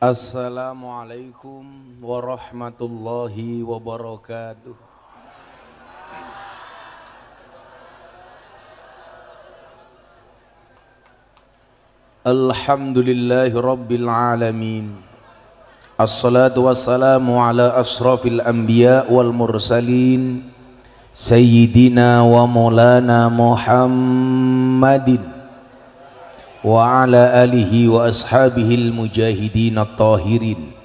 Assalamualaikum warahmatullahi wabarakatuh. Alhamdulillahi rabbil alamin. Assalatu wassalamu ala asrafil anbiya wal mursalin sayyidina wa maulana Muhammadin wa ala alihi wa ashabihil mujahidin at-tahirin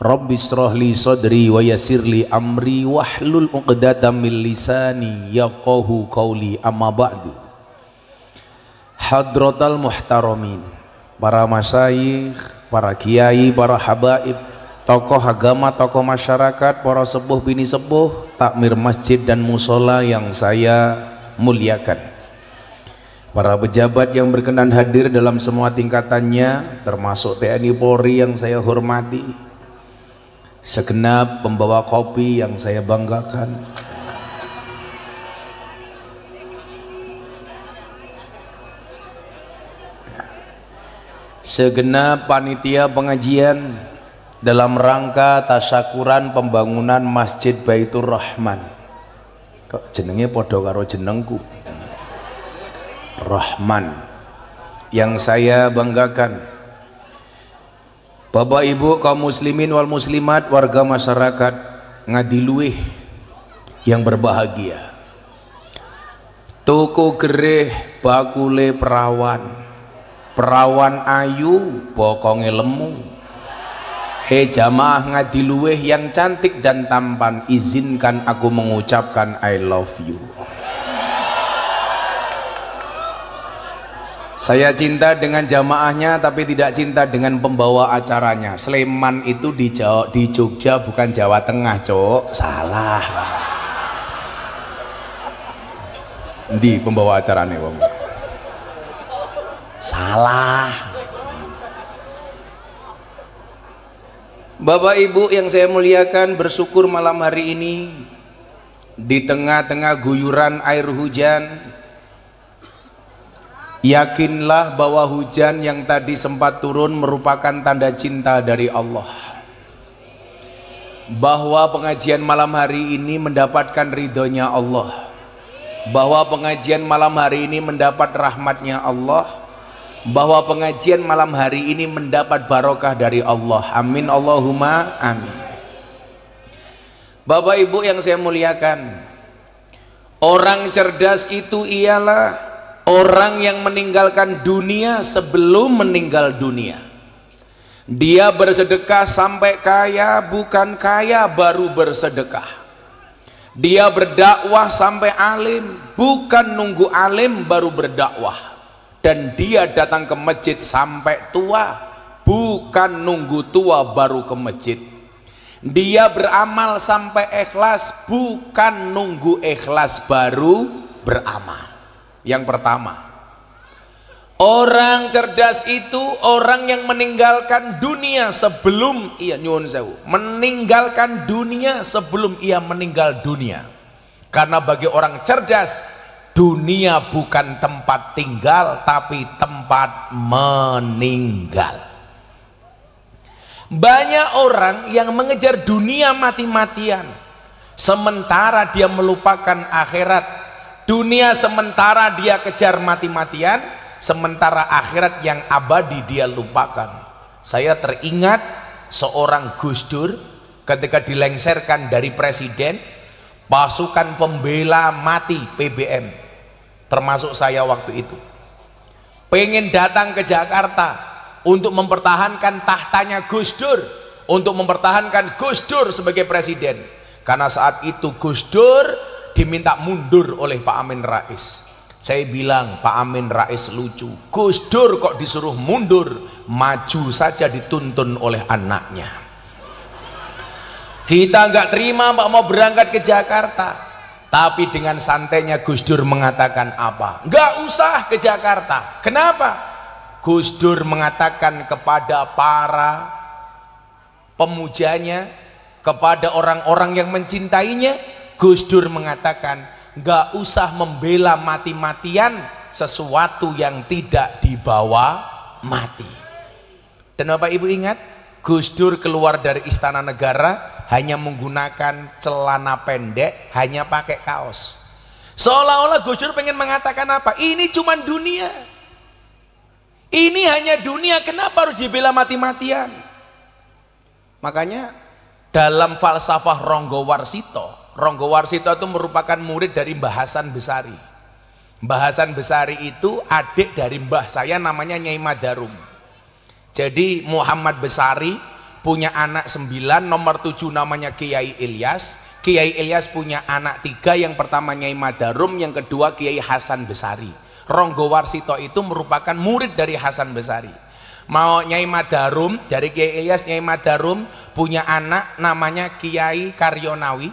Rabbi israh li sadri wa yassir li amri wahlul uqdatam min lisani yafqahu qawli amma ba'du Hadratal muhtaramin para masyayikh para kiai para habaib tokoh agama tokoh masyarakat para sepuh bini sepuh takmir masjid dan musola yang saya muliakan para pejabat yang berkenan hadir dalam semua tingkatannya termasuk TNI Polri yang saya hormati segenap pembawa kopi yang saya banggakan segenap panitia pengajian dalam rangka tasyakuran pembangunan Masjid Baitur Rahman kok jenenge podo karo jenengku Rahman yang saya banggakan Bapak Ibu kaum muslimin wal muslimat warga masyarakat ngadiluih yang berbahagia toko gereh bakule perawan perawan ayu bokonge lemu he jamaah ngadiluih yang cantik dan tampan izinkan aku mengucapkan I love you Saya cinta dengan jamaahnya tapi tidak cinta dengan pembawa acaranya. Sleman itu di Jawa, di Jogja bukan Jawa Tengah, Cok. Salah. Di pembawa acaranya, Wong. Salah. Bapak Ibu yang saya muliakan bersyukur malam hari ini di tengah-tengah guyuran air hujan Yakinlah bahwa hujan yang tadi sempat turun merupakan tanda cinta dari Allah. Bahwa pengajian malam hari ini mendapatkan ridhonya Allah. Bahwa pengajian malam hari ini mendapat rahmatnya Allah. Bahwa pengajian malam hari ini mendapat barokah dari Allah. Amin Allahumma amin. Bapak Ibu yang saya muliakan. Orang cerdas itu ialah orang yang meninggalkan dunia sebelum meninggal dunia dia bersedekah sampai kaya bukan kaya baru bersedekah dia berdakwah sampai alim bukan nunggu alim baru berdakwah dan dia datang ke masjid sampai tua bukan nunggu tua baru ke masjid dia beramal sampai ikhlas bukan nunggu ikhlas baru beramal yang pertama, orang cerdas itu orang yang meninggalkan dunia sebelum ia nyuwun sewu, meninggalkan dunia sebelum ia meninggal dunia. Karena bagi orang cerdas, dunia bukan tempat tinggal tapi tempat meninggal. Banyak orang yang mengejar dunia mati-matian sementara dia melupakan akhirat dunia sementara dia kejar mati-matian sementara akhirat yang abadi dia lupakan saya teringat seorang Gus Dur ketika dilengserkan dari presiden pasukan pembela mati PBM termasuk saya waktu itu pengen datang ke Jakarta untuk mempertahankan tahtanya Gus Dur untuk mempertahankan Gus Dur sebagai presiden karena saat itu Gus Dur diminta mundur oleh Pak Amin Rais saya bilang Pak Amin Rais lucu Gus Dur kok disuruh mundur maju saja dituntun oleh anaknya kita nggak terima Pak mau berangkat ke Jakarta tapi dengan santainya Gus Dur mengatakan apa nggak usah ke Jakarta kenapa Gus Dur mengatakan kepada para pemujanya kepada orang-orang yang mencintainya Gus Dur mengatakan gak usah membela mati-matian sesuatu yang tidak dibawa mati dan Bapak Ibu ingat Gus Dur keluar dari istana negara hanya menggunakan celana pendek hanya pakai kaos seolah-olah Gus Dur pengen mengatakan apa ini cuma dunia ini hanya dunia kenapa harus dibela mati-matian makanya dalam falsafah Ronggo Warsito Ronggo Warsito itu merupakan murid dari Mbah Hasan Besari. Mbah Hasan Besari itu adik dari mbah saya namanya Nyai Madarum. Jadi Muhammad Besari punya anak sembilan, nomor tujuh namanya Kiai Ilyas. Kiai Ilyas punya anak tiga, yang pertama Nyai Madarum, yang kedua Kiai Hasan Besari. Ronggo Warsito itu merupakan murid dari Hasan Besari mau Nyai Madarum dari Kiai Ilyas Nyai Madarum punya anak namanya Kiai Karyonawi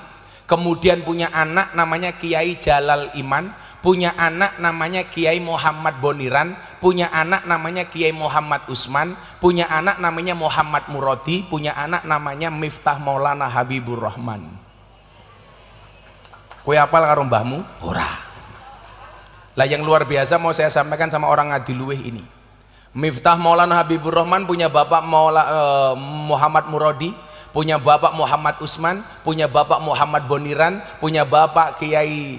kemudian punya anak namanya Kiai Jalal Iman punya anak namanya Kiai Muhammad Boniran punya anak namanya Kiai Muhammad Usman punya anak namanya Muhammad Muradi punya anak namanya Miftah Maulana Habibur Rahman kue apal karo mbahmu? ora lah yang luar biasa mau saya sampaikan sama orang ngadiluweh ini Miftah Maulana Habibur Rahman punya bapak Maula, eh, Muhammad Muradi punya bapak Muhammad Usman, punya bapak Muhammad Boniran, punya bapak Kiai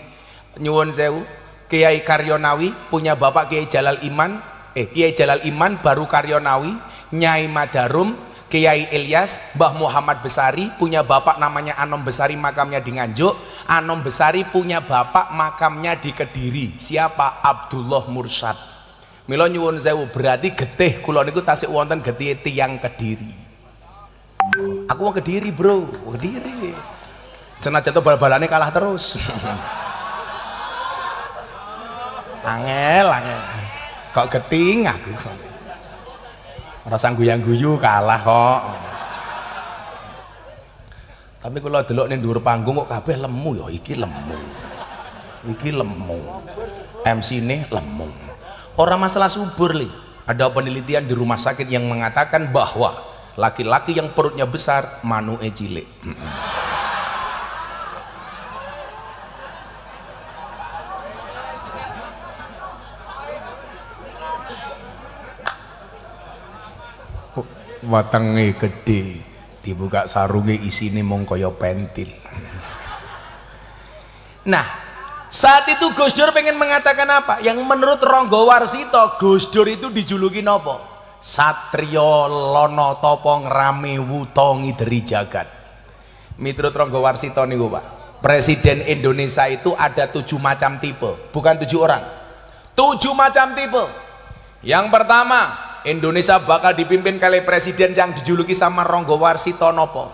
Nyuwon Sewu, Kiai Karyonawi, punya bapak Kiai Jalal Iman, eh Kiai Jalal Iman baru Karyonawi, Nyai Madarum, Kiai Ilyas, Mbah Muhammad Besari punya bapak namanya Anom Besari makamnya di Nganjuk. Anom Besari punya bapak makamnya di Kediri. Siapa? Abdullah Mursyad. Milo nyuwun sewu berarti getih kula itu tasik wonten getih tiang Kediri. Aku mau ke diri Bro. ke diri. Senajan jatuh bal balannya kalah terus. angel, angel. Kok geting aku. Rasa guyang-guyu kalah kok. Tapi kalau delok ning dhuwur panggung kok kabeh lemu ya iki lemu. Iki lemu. MC ini lemu. Orang masalah subur li. Ada penelitian di rumah sakit yang mengatakan bahwa laki-laki yang perutnya besar manu ejile watangnya gede dibuka sarungnya isine mung kaya pentil nah saat itu Gus Dur pengen mengatakan apa yang menurut Ronggo Warsito Gus Dur itu dijuluki nopo Satrio Lono Topong Rame Wutongi dari jagat mitro tronggo Warsito nih Pak Presiden Indonesia itu ada tujuh macam tipe bukan tujuh orang tujuh macam tipe yang pertama Indonesia bakal dipimpin kali presiden yang dijuluki sama Ronggo Warsito nopo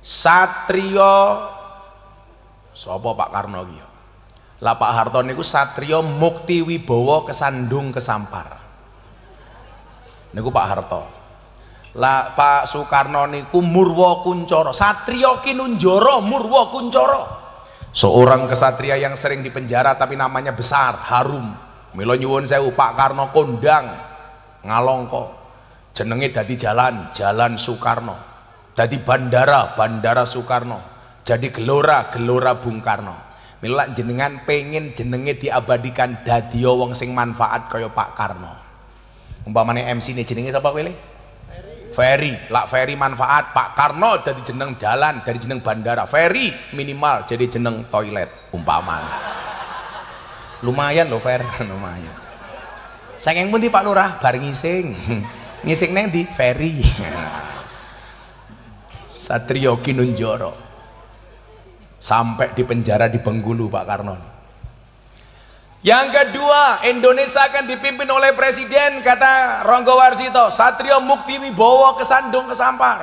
Satrio Sopo Pak Karno ya? Lah Pak Harto niku Satrio Mukti Wibowo kesandung kesampar niku Pak Harto La, Pak Soekarno niku Murwo Kuncoro Satrio Kinunjoro Murwo Kuncoro seorang kesatria yang sering dipenjara tapi namanya besar harum Milo nyuwun saya Pak Karno kondang ngalongko jenenge dadi jalan jalan Soekarno jadi bandara bandara Soekarno jadi gelora gelora Bung Karno Mila jenengan pengen jenenge diabadikan dadi wong sing manfaat kaya Pak Karno umpamane MC ini jenenge sapa kowe Ferry, lak Ferry manfaat Pak Karno dari jeneng jalan, dari jeneng bandara Ferry minimal jadi jeneng toilet umpamane lumayan loh Ferry lumayan saking pun di Pak Lurah bar ngising ngising neng di Ferry Satrio Kinunjoro sampai di penjara di Bengkulu Pak Karno yang kedua, Indonesia akan dipimpin oleh presiden kata Ronggo Warsito, Satrio Mukti Wibowo kesandung kesampar.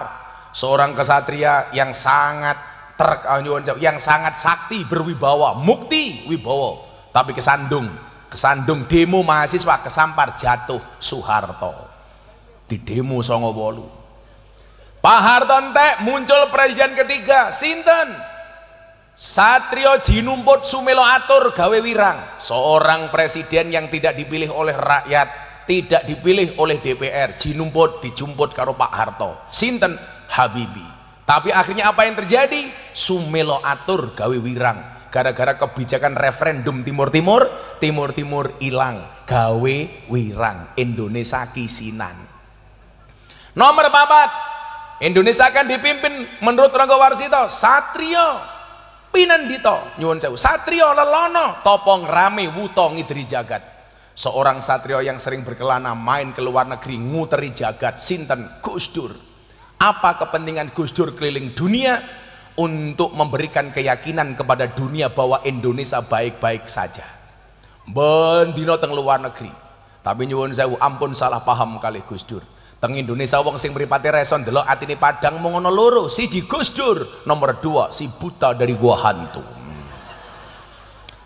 Seorang kesatria yang sangat ter eh, yang sangat sakti berwibawa, Mukti Wibowo, tapi kesandung, kesandung demo mahasiswa kesampar jatuh Soeharto. Di demo Songobolu. Pak Harto muncul presiden ketiga, Sinten Satrio Jinumput Sumelo Atur gawe wirang seorang presiden yang tidak dipilih oleh rakyat tidak dipilih oleh DPR Jinumput dijumput karo Pak Harto Sinten Habibi tapi akhirnya apa yang terjadi Sumelo Atur gawe wirang gara-gara kebijakan referendum timur-timur timur-timur hilang gawe wirang Indonesia kisinan nomor papat Indonesia akan dipimpin menurut Rangga Warsito Satrio dito nyuwun sewu satrio lelono topong rame wutongi dari jagat seorang satrio yang sering berkelana main ke luar negeri nguteri jagat sinten gusdur apa kepentingan gusdur keliling dunia untuk memberikan keyakinan kepada dunia bahwa Indonesia baik-baik saja bendino teng luar negeri tapi nyuwun sewu ampun salah paham kali gusdur Teng Indonesia wong sing mripate reson ndelok atine padang mung ana loro, siji Gus Dur, nomor dua si buta dari gua hantu.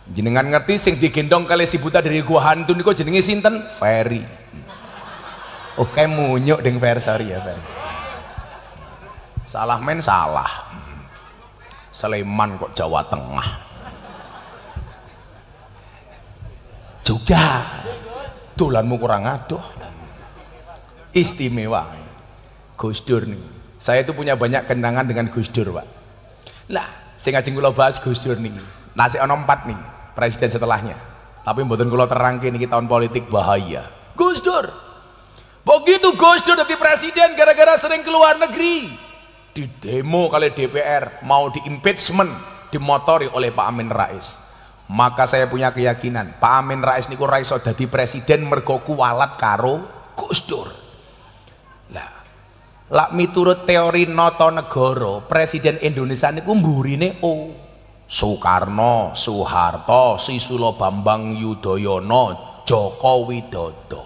Jenengan ngerti sing digendong kali si buta dari gua hantu niku jenenge sinten? Ferry. Oke munyuk ding Ferry sorry ya Ferry. Salah men salah. Sleman kok Jawa Tengah. Jogja. Dolanmu kurang aduh istimewa Gus Dur nih saya itu punya banyak kenangan dengan Gus Dur pak nah sing ajeng kula bahas Gus Dur nih nasi ono empat nih presiden setelahnya tapi mboten kula terangke niki tahun politik bahaya Gus Dur begitu Gus Dur dari presiden gara-gara sering keluar negeri di demo kali DPR mau di impeachment dimotori oleh Pak Amin Rais maka saya punya keyakinan Pak Amin Rais niku rais sudah di presiden mergo walat karo Gus Dur lak miturut teori noto negoro presiden Indonesia niku mburine O Soekarno, Soeharto, Sisulo Bambang Yudhoyono, Joko Widodo.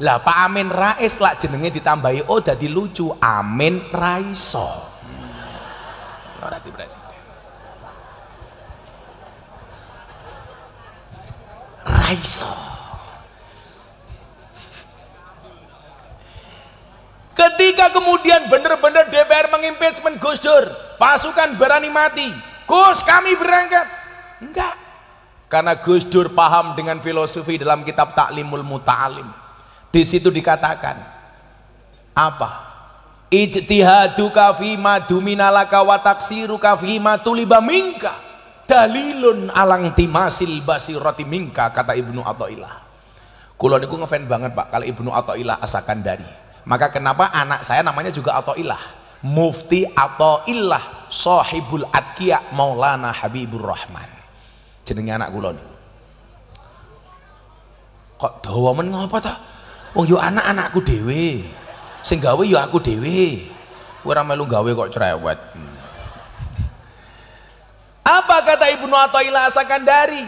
Lah Pak Amin Rais lak jenenge ditambahi oh dadi lucu Amin Raiso. Hmm. Ora hmm. presiden. Raiso. Ketika kemudian benar-benar DPR mengimpeachment Gus Dur, pasukan berani mati. Gus, kami berangkat. Enggak. Karena Gus Dur paham dengan filosofi dalam kitab Taklimul Muta'alim. Di situ dikatakan apa? Ijtihadu fi maduminalaka wa taksiruka fi matuliba minka. Dalilun alang timasil basirati minka kata Ibnu Athaillah. Kulo niku ngefan banget Pak kalau Ibnu Athaillah asakan dari maka kenapa anak saya namanya juga Athaillah? Mufti Athaillah Sohibul Atqiya Maulana Habibur Rahman. Jenengnya anak kulon Kok doa men ngapa tak Wong yo anak anakku dewi, Sing gawe yo aku dewi. Kowe ora melu gawe kok cerewet. Hmm. Apa kata Ibnu Athaillah dari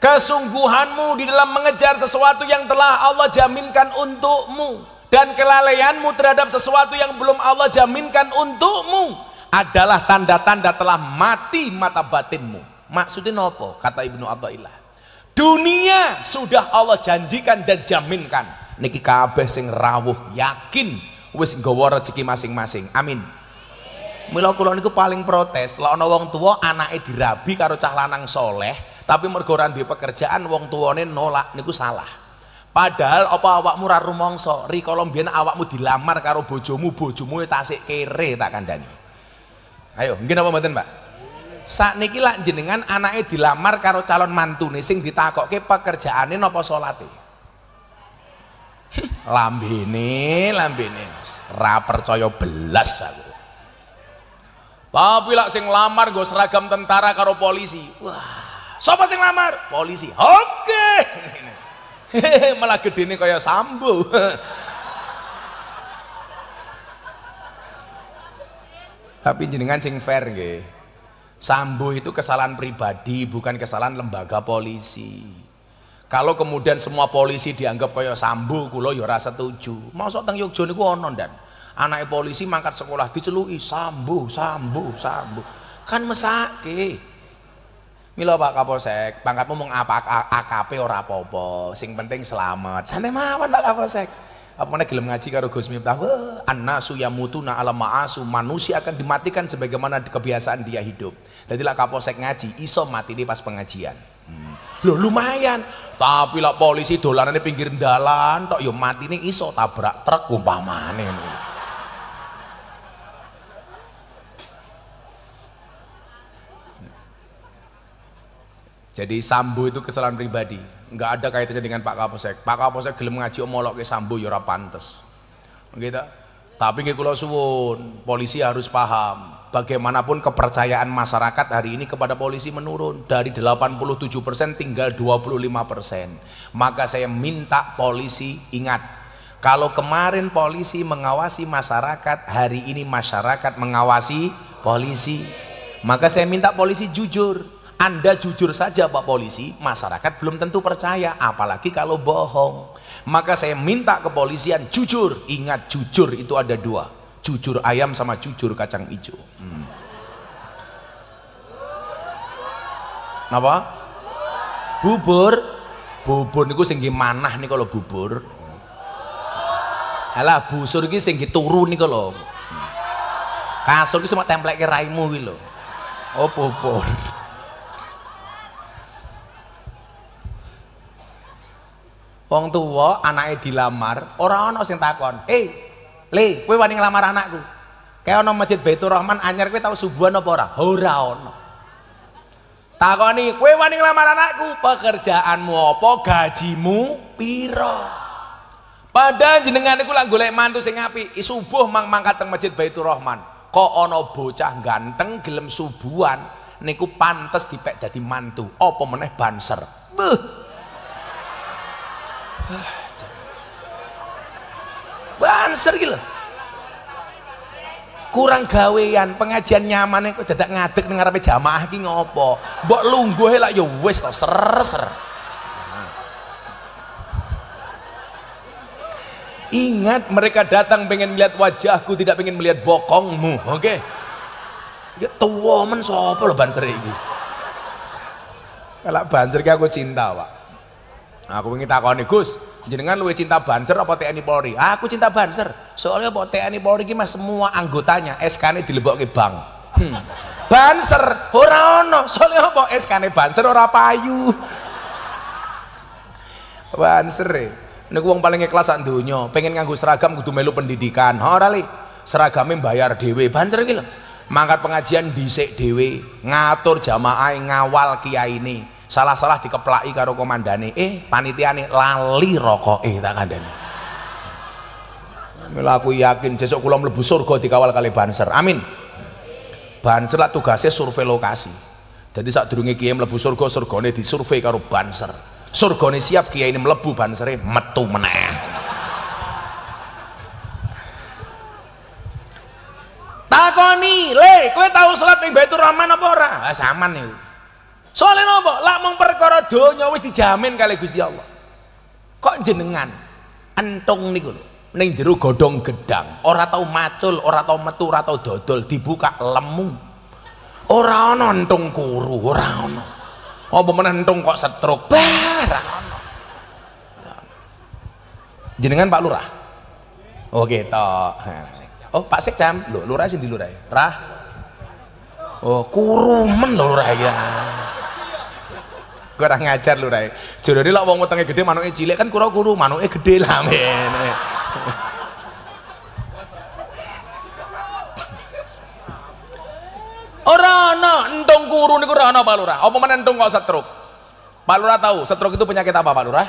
Kesungguhanmu di dalam mengejar sesuatu yang telah Allah jaminkan untukmu dan kelalaianmu terhadap sesuatu yang belum Allah jaminkan untukmu adalah tanda-tanda telah mati mata batinmu maksudnya nopo kata Ibnu Athaillah dunia sudah Allah janjikan dan jaminkan niki kabeh sing rawuh yakin wis nggawa rezeki masing-masing amin mila kula niku paling protes lek ana wong tuwa anake dirabi karo cah lanang soleh tapi mergo ora pekerjaan wong tuwane nolak niku salah Padahal apa awakmu ra rumangsa, rikala mbiyen awakmu dilamar karo bojomu, bojomu tasik kere tak kandhani. Ayo, mungkin apa mboten, Pak? Sakniki lak jenengan anake dilamar karo calon mantune sing ditakokke pekerjaane napa salate? lambene, lambene. Ra percaya belas aku. Tapi lak sing lamar nggo seragam tentara karo polisi. Wah, sapa sing lamar? Polisi. Oke. Okay. malah gedene kayak sambo tapi jenengan sing fair nggih sambo itu kesalahan pribadi bukan kesalahan lembaga polisi kalau kemudian semua polisi dianggap kayak sambo kulo ya tujuh. setuju mosok teng Yogyo niku ana dan anaknya polisi mangkat sekolah dicelui, sambo sambo sambo kan mesake Milo Pak Kapolsek, pangkatmu mau apa AKP ora apa-apa, sing penting selamat. Santai mawon Pak Kapolsek. Apa mana gelem ngaji karo Gus Miftah? Annasu yamutuna ala ma'asu, manusia akan dimatikan sebagaimana kebiasaan dia hidup. Dadilah Kapolsek ngaji, iso mati ini pas pengajian. Hmm. Loh lumayan, tapi lah polisi dolanane pinggir dalan, tok yo ya mati ini iso tabrak truk umpamane. Jadi sambu itu kesalahan pribadi, nggak ada kaitannya dengan Pak Kapolsek. Pak Kapolsek gelem ngaji omolok ke Sambo yura ya pantes. Gitu. Tapi nggih kula suwun, polisi harus paham. Bagaimanapun kepercayaan masyarakat hari ini kepada polisi menurun dari 87% tinggal 25%. Maka saya minta polisi ingat kalau kemarin polisi mengawasi masyarakat, hari ini masyarakat mengawasi polisi. Maka saya minta polisi jujur. Anda jujur saja Pak Polisi, masyarakat belum tentu percaya, apalagi kalau bohong. Maka saya minta kepolisian jujur, ingat jujur itu ada dua, jujur ayam sama jujur kacang hijau. Hmm. Apa? Bubur, bubur niku singgi manah nih kalau bubur. Halah busur gini singgi turun nih kalau. Hmm. Kasur gini cuma templek raimu gitu. Oh bubur. Wong tua anaknya dilamar, orang orang sing takon, "Eh, Le, kue wani ngelamar anakku?" Kayak orang Masjid Baitur Rahman anyar kue tahu subuhan apa ora? Ora ono. nih kue wani ngelamar anakku, pekerjaanmu apa, gajimu piro? Padahal jenengan iku lak golek mantu sing api, subuh mang mangkat teng Masjid Baitur Rahman. Kok ono bocah ganteng gelem subuhan niku pantas dipek jadi mantu, apa meneh banser. buh Banser gila. Kurang gawean, pengajian nyaman kok tidak ngadeg dengar apa jamaah ki ngopo? buat lungguh lah ya wes to ser ser. Ingat mereka datang pengen melihat wajahku, tidak pengen melihat bokongmu. Oke. Okay? Ya tuwa men banser ini Kalau banser ki aku cinta, Pak aku ingin takoni Gus jenengan luwe cinta Banser apa TNI Polri ah, aku cinta Banser soalnya apa TNI Polri ini mas semua anggotanya SK ini dilebok ke bank hmm. Banser ora ono soalnya apa SK ini Banser ora payu Banser ini e. uang paling ikhlas dunia pengen nganggu seragam kudu melu pendidikan ora li seragamnya bayar dewe Banser gitu mangkat pengajian sek dewe ngatur jamaah e, ngawal kiai ini salah-salah dikeplaki karo komandane eh panitiane lali rokok eh, tak kandani Mila aku yakin sesuk kula mlebu surga dikawal kali banser. Amin. Banser lah tugasnya survei lokasi. Jadi saat durunge kiai mlebu surga, surgane disurvei karo banser. Surgane siap kiai ini mlebu bansere metu meneh. Takoni, le, kowe tahu salat ning Baitur Rahman apa ora? Ah, saman niku. Soalnya nopo, lak memperkara donya wis dijamin kali Gusti Allah. Kok jenengan entung niku lho, ning jero godhong gedang, ora tau macul, ora tau metu, ora tau dodol, dibuka lemu. Ora ana entung kuru, ora ana. Apa meneh entung kok setruk? Barang ana. Jenengan Pak Lurah. Oh toh. Gitu. Oh Pak Sekjam, lho lurah sing di lurah. Rah. Oh kurumen lho lurah ya orang ngajar lu rai jodoh ini lah wong wetenge gede manuknya cilik kan kurang kuru manuknya gede lah men orang ana entung kuru ini kurang ana apa mana entung kok setruk, Pak tahu setruk itu penyakit apa Pak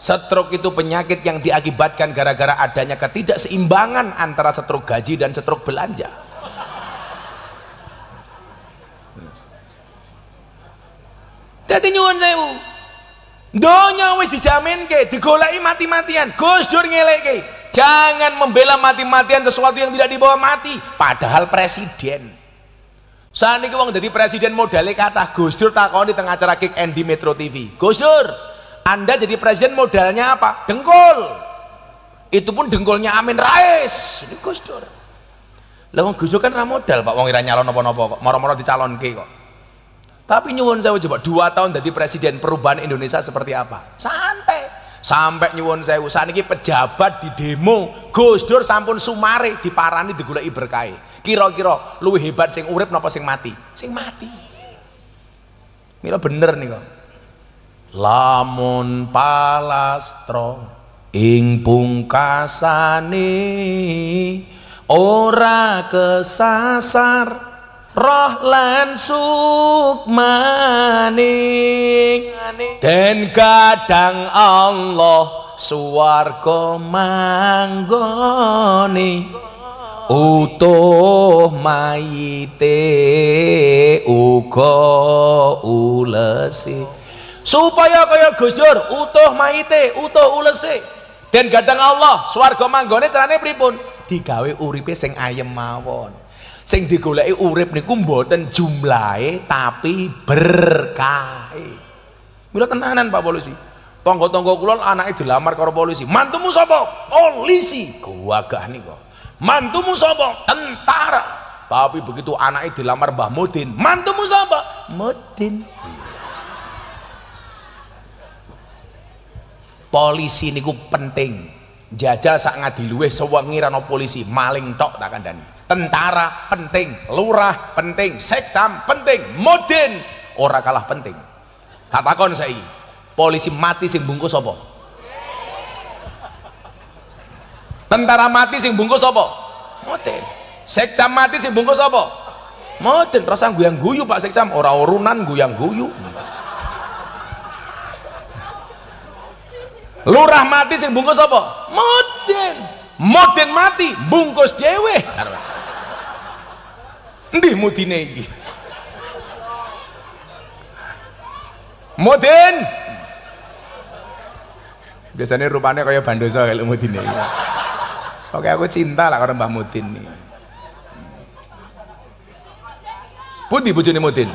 Setruk itu penyakit yang diakibatkan gara-gara adanya ketidakseimbangan antara setruk gaji dan setruk belanja. Dadi nyuwun sewu. Donya wis dijaminke, digolai mati-matian. Gus Dur ngeleke. Jangan membela mati-matian sesuatu yang tidak dibawa mati, padahal presiden. Saat ini wong jadi presiden modalnya kata Gus Dur takon di tengah acara kick and di Metro TV. Gus Dur, Anda jadi presiden modalnya apa? Dengkol. Itu pun dengkulnya Amin Rais. Ini Gus Dur. Lah wong Gus Dur kan ra modal Pak wong ira nyalon apa-apa kok, moro-moro dicalonke kok. Tapi nyuwun sewu coba dua tahun jadi presiden perubahan Indonesia seperti apa? Santai. Sampai nyuwun sewu ini pejabat di demo, Gus Dur sampun sumare diparani digulai berkai Kira-kira lu hebat sing urip napa sing mati? Sing mati. Mila bener nih kok. Lamun palastro ing pungkasane ora kesasar roh lan sukmaning dan kadang Allah suwarga manggoni utuh mayite uga ulesi supaya kaya gusur Dur utuh mayite utuh ulesi dan kadang Allah suar manggone carane pripun digawe uripe sing ayem mawon sing digoleki urip niku mboten jumlahe tapi berkah. Mula tenanan Pak polisi tonggo-tonggo kula anake dilamar karo polisi mantumu sapa polisi gagah niku mantumu sapa tentara tapi begitu anake dilamar Mbah Mudin mantumu sapa Mudin polisi niku penting jajal sak ngadiluwe sewengi rano polisi maling tok tak kandani tentara penting lurah penting sekcam penting modin ora kalah penting Katakan saya polisi mati sing bungkus apa tentara mati sing bungkus apa modin sekcam mati sing bungkus apa modin rasa guyang guyu pak sekcam ora urunan guyang guyu lurah mati sing bungkus apa modin modin mati bungkus dewe Ndi mudine iki. Mudin. Biasanya rupanya kayak bandosa kalau mudine iki. Ya. Oke aku cinta lah karo Mbah Mudin nih. Pundi bojone Mudin?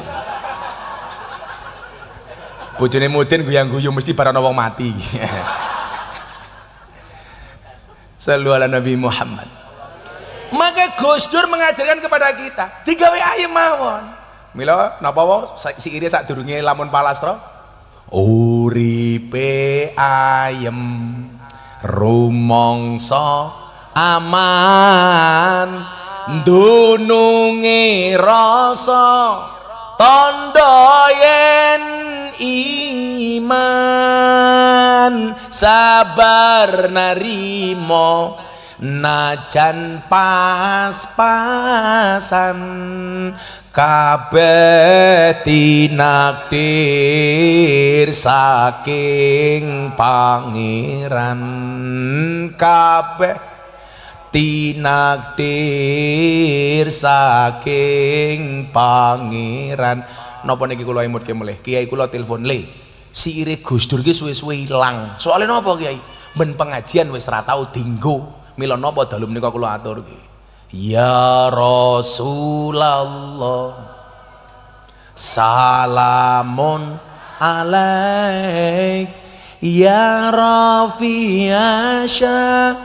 Bojone Mudin guyang-guyu mesti para wong mati. Sallu ala Nabi Muhammad maka Gus Dur mengajarkan kepada kita tiga wa yang mawon Milo, napa wong iri sak durunge lamun Uri uripe ayem rumongso aman dununge rasa tandha iman sabar narimo najan pas-pasan kabeh tinakdir saking pangeran kabeh tinakdir saking pangeran napa niki kula imutke mulih kiai kula telepon le siire Gus Dur ki suwe-suwe ilang soalnya napa kiai ben pengajian wis ra tau dinggo Mila napa dalu menika kula aturke. Ya Rasulullah. Salamun alaik ya rafi asha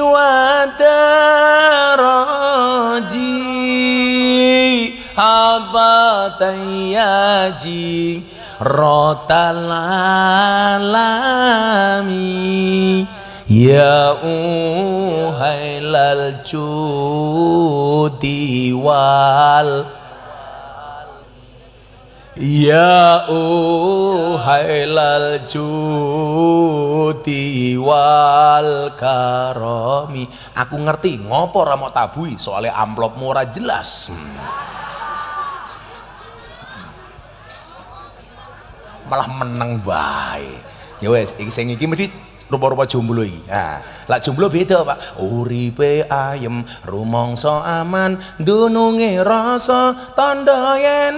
wa daraji habatayyaji rotal alami Ya uhailal judi wal Ya uhailal judi wal karomi Aku ngerti ngopo ramo tabui soalnya amplop murah jelas hmm. Malah menang baik Ya wes, ini saya ngikim rupa-rupa jomblo iki. Nah, lak jomblo beda, Pak. Uripe ayem, rumangsa aman, dununge rasa tandha yen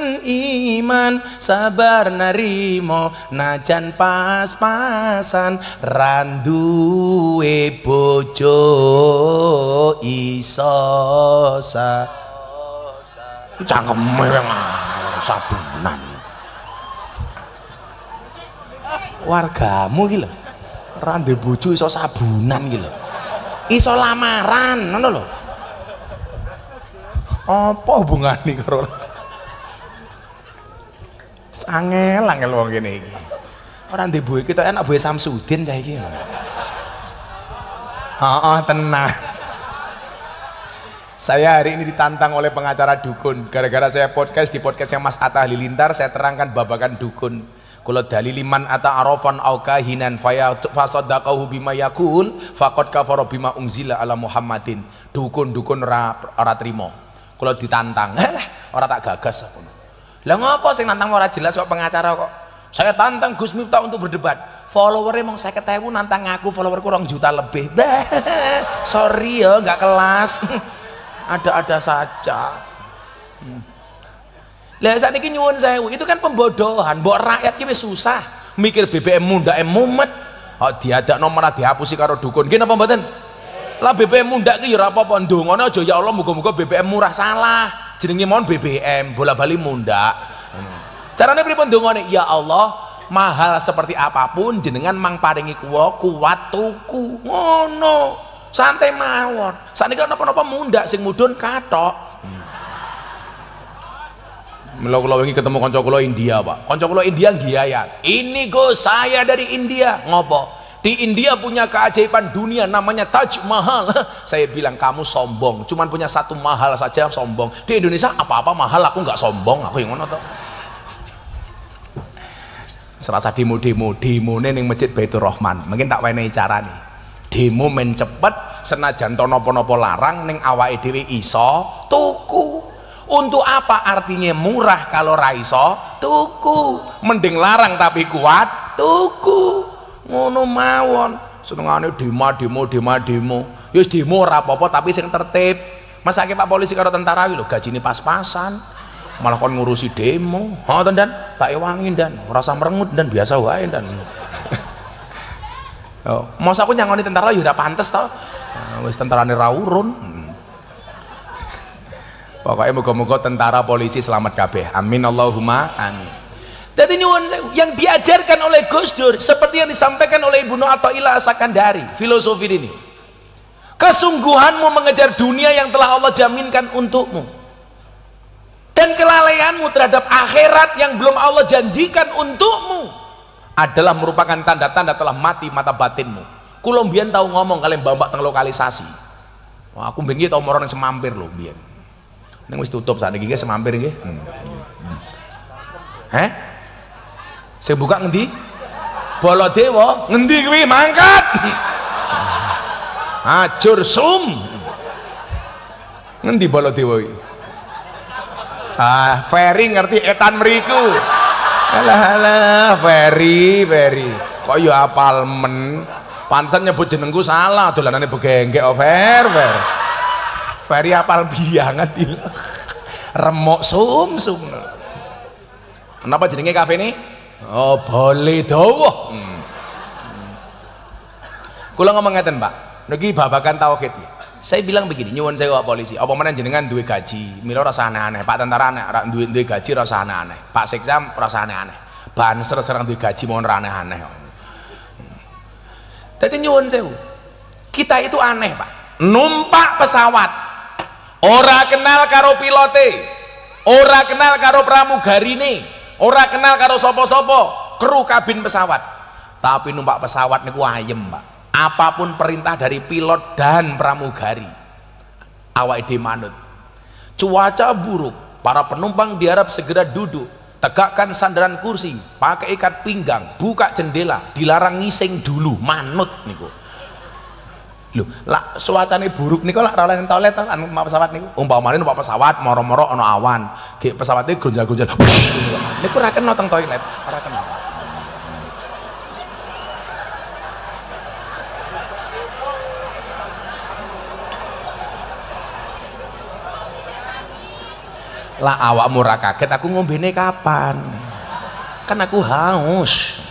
iman, sabar narimo najan pas-pasan randuwe bojo iso sa cangkeme sabunan wargamu ki lho rande bojo iso sabunan gitu iso lamaran ngono lho apa hubungane karo angel angel wong kene iki ora ndek buwe iki enak buwe Samsudin cah iki heeh tenang saya hari ini ditantang oleh pengacara dukun gara-gara saya podcast di podcast yang Mas Atta Halilintar saya terangkan babakan dukun kula dalili man ata arafan au kahinan fasaddaqahu bima yakul faqad kafara bima unzila ala Muhammadin dukun-dukun ora ora trimo kula ditantang eh lah ora tak gagas aku lah ngapa sing nantang ora jelas kok pengacara kok saya tantang Gus Miftah untuk berdebat followernya mau saya ketemu nantang aku follower kurang juta lebih bah, sorry ya nggak kelas ada-ada saja hmm. Lah ini nyuwun saya, itu kan pembodohan. buat rakyat kita susah mikir BBM mundake mumet. Oh dia diadakno dihapus sih karo dukun. Gimana napa Lah BBM muda ki ya apa-apa dong. Oh ya Allah muka muka BBM murah salah. Jenenge mohon BBM bola-bali Caranya beri pripun nih, Ya Allah, mahal seperti apapun jenengan mang paringi kuwa kuat tuku. Ngono. Oh, santai mawon. Sakniki apa-apa mundak sing mudun katok. Hmm melo kula wingi ketemu kanca kula India, Pak. Kanca kula India nggiayan. Ini go saya dari India. Ngopo? Di India punya keajaiban dunia namanya Taj Mahal. saya bilang kamu sombong, cuman punya satu mahal saja sombong. Di Indonesia apa-apa mahal aku nggak sombong, aku yang ngono to. Serasa demo-demo, demo ning Masjid Baitur Rahman. Mungkin tak cara nih. Demo men cepet senajan tono nopo larang ning awake dhewe iso tuku untuk apa artinya murah kalau raiso? Tuku. Mending larang tapi kuat, tuku. Ngono mawon. Senengane demo demo demo demo. Yus demo rapopo apa tapi sing tertib. Masake Pak polisi kalau tentara lho gajine pas-pasan. Malah kon ngurusi demo. Oh to, Dan? Tak ewangi, Dan. rasa merengut, Dan. Biasa wae, Dan. oh, masa aku nyangoni tentara ya ora pantes to. Nah, wis tentarane ra pokoknya moga-moga tentara polisi selamat kabeh amin Allahumma amin jadi yang diajarkan oleh Gus Dur seperti yang disampaikan oleh Ibnu atau Ilah Asakandari filosofi ini kesungguhanmu mengejar dunia yang telah Allah jaminkan untukmu dan kelalaianmu terhadap akhirat yang belum Allah janjikan untukmu adalah merupakan tanda-tanda telah mati mata batinmu kulo tahu ngomong kalian bambak teng lokalisasi Wah, aku bingung tahu orang semampir loh bian Neng wis tutup saat ini semampir ini. Hmm. Hmm. Saya buka ngendi? dewa, ngendi kuwi mangkat. Hajur sum. Ngendi Baladewa iki? Ah, Ferry ngerti etan meriku. Alah alah Ferry, Ferry. Kok yo ya apal men? Pansen nyebut jenengku salah dolanane begenggek over. Oh, Ferry. Ferry apal di remok sum sum kenapa jenenge kafe ini oh boleh doh. hmm. Kulo ngomong ngeten pak lagi babakan tauhid saya bilang begini nyuwun saya pak polisi apa mana jenengan duit gaji milo rasa aneh-aneh pak tentara aneh duit duit gaji rasa aneh-aneh pak sekjam rasa aneh-aneh banser serang duit gaji mohon aneh-aneh Tadi nyuwun saya kita itu aneh pak numpak pesawat ora kenal karo pilote ora kenal karo pramugari nih, ora kenal karo sopo-sopo kru kabin pesawat tapi numpak pesawat niku ayem pak apapun perintah dari pilot dan pramugari awal ide manut cuaca buruk para penumpang diharap segera duduk tegakkan sandaran kursi pakai ikat pinggang buka jendela dilarang ngising dulu manut nih niku lho lak suacane buruk niku lak ora oleh toilet anu pesawat niku umpamane numpak pesawat moro-moro ana awan gek pesawate gonjal-gonjal niku ra kena teng toilet ora kena lah awakmu ora kaget aku ngombene kapan kan aku haus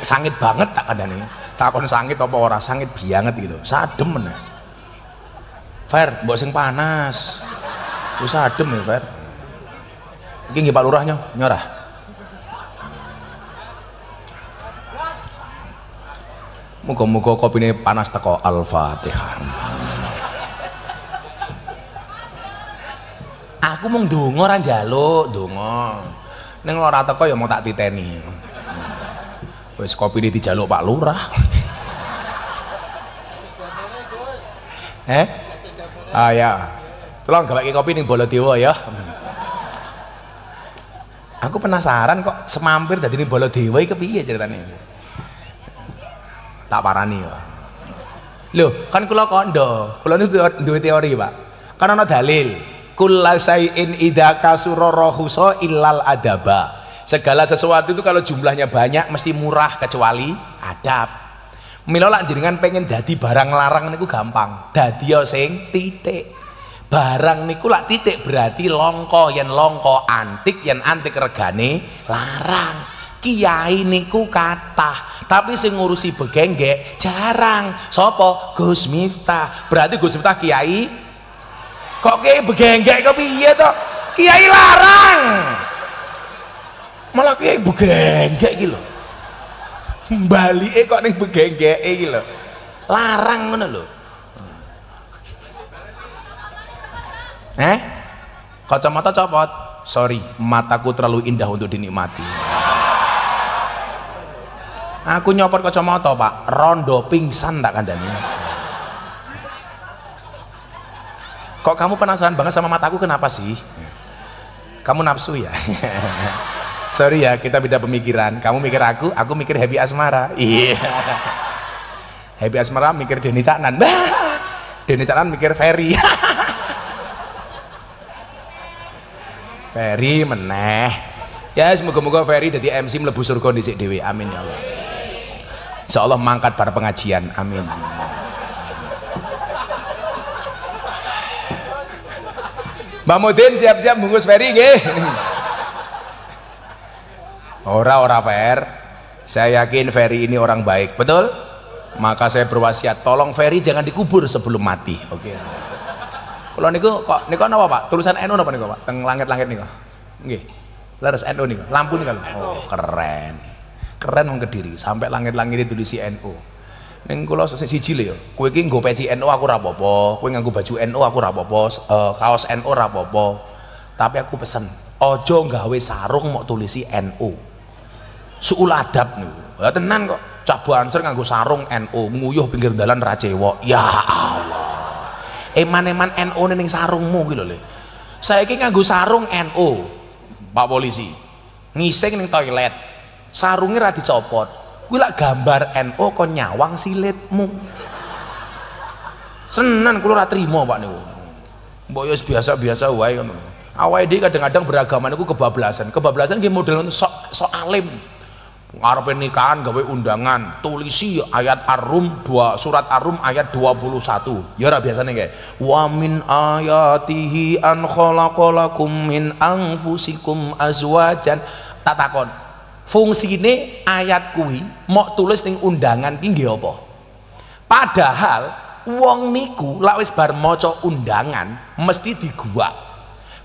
sangit banget tak kadane takon sangit apa ora sangit banget gitu sadem mana fair mbok sing panas wis adem ya fair iki nggih Pak Lurahnya nyorah muga kopi ini panas teko Al-Fatihah. Aku mung donga ora njaluk, donga. Ning ora teko ya mau tak titeni wis kopi ini dijaluk Pak Lurah eh ah ya tolong gak kopi nih Bolodewa ya aku penasaran kok semampir dari ini Bolodewa ke piye ceritanya tak parani ya loh kan kula kondo kula itu dua teori pak kan ada dalil kulla sayin idha kasurorohuso illal adaba segala sesuatu itu kalau jumlahnya banyak mesti murah kecuali adab milolak jenengan pengen dadi barang larang niku gampang dadi sing titik barang niku lak titik berarti longko yang longko antik yang antik regane larang kiai niku kata tapi sing ngurusi begengge jarang sopo Gus Miftah berarti Gus Miftah kiai kok kiai begengge kok piye to kiai larang malah kayak begenggek gitu loh Bali eh kok neng begenggek gitu larang mana lo? Hmm. eh kacamata copot sorry mataku terlalu indah untuk dinikmati aku nyopot kacamata pak rondo pingsan tak kandani kok kamu penasaran banget sama mataku kenapa sih kamu nafsu ya sorry ya kita beda pemikiran kamu mikir aku aku mikir happy asmara iya yeah. happy asmara mikir Deni Caknan Deni Caknan mikir Ferry Ferry meneh ya semoga-moga Ferry jadi MC melebus surga di Dewi amin ya Allah insya mangkat para pengajian amin Mbak Mudin siap-siap bungkus Ferry nggih ora ora Fair, saya yakin Ferry ini orang baik betul maka saya berwasiat tolong Ferry jangan dikubur sebelum mati oke okay. kalau niku kok niku apa pak tulisan NU apa niku pak teng langit langit niku nggih leres NU niku lampu niku oh keren keren wong kediri sampai langit langit itu tulisi NU ning kula siji lho ya kowe iki nggo peci NU aku ora apa-apa kowe nganggo baju NU aku ora apa-apa uh, kaos NU ora apa-apa tapi aku pesen ojo nggawe sarung mau tulisi NU suul adab tenan kok cah nggak nganggo sarung NU nguyuh pinggir jalan racewo ya Allah eman-eman NU neng sarungmu gitu loh, saya kira nganggo sarung no, Pak polisi ngiseng neng toilet sarungnya rati copot, gue lah gambar no kok nyawang silitmu senan kulo ra Pak nih mbok yo ya biasa-biasa wae ngono awake kadang-kadang beragama niku kebablasan kebablasan nggih model sok sok alim ngarepe nikahan gawe undangan tulisi ayat ar dua surat ar ayat 21 ya ora biasane kae wa min ayatihi an khalaqalakum min anfusikum azwajan tatakon fungsine ayat kuwi mau tulis ning undangan ki nggih apa padahal wong niku lak wis bar maca undangan mesti digua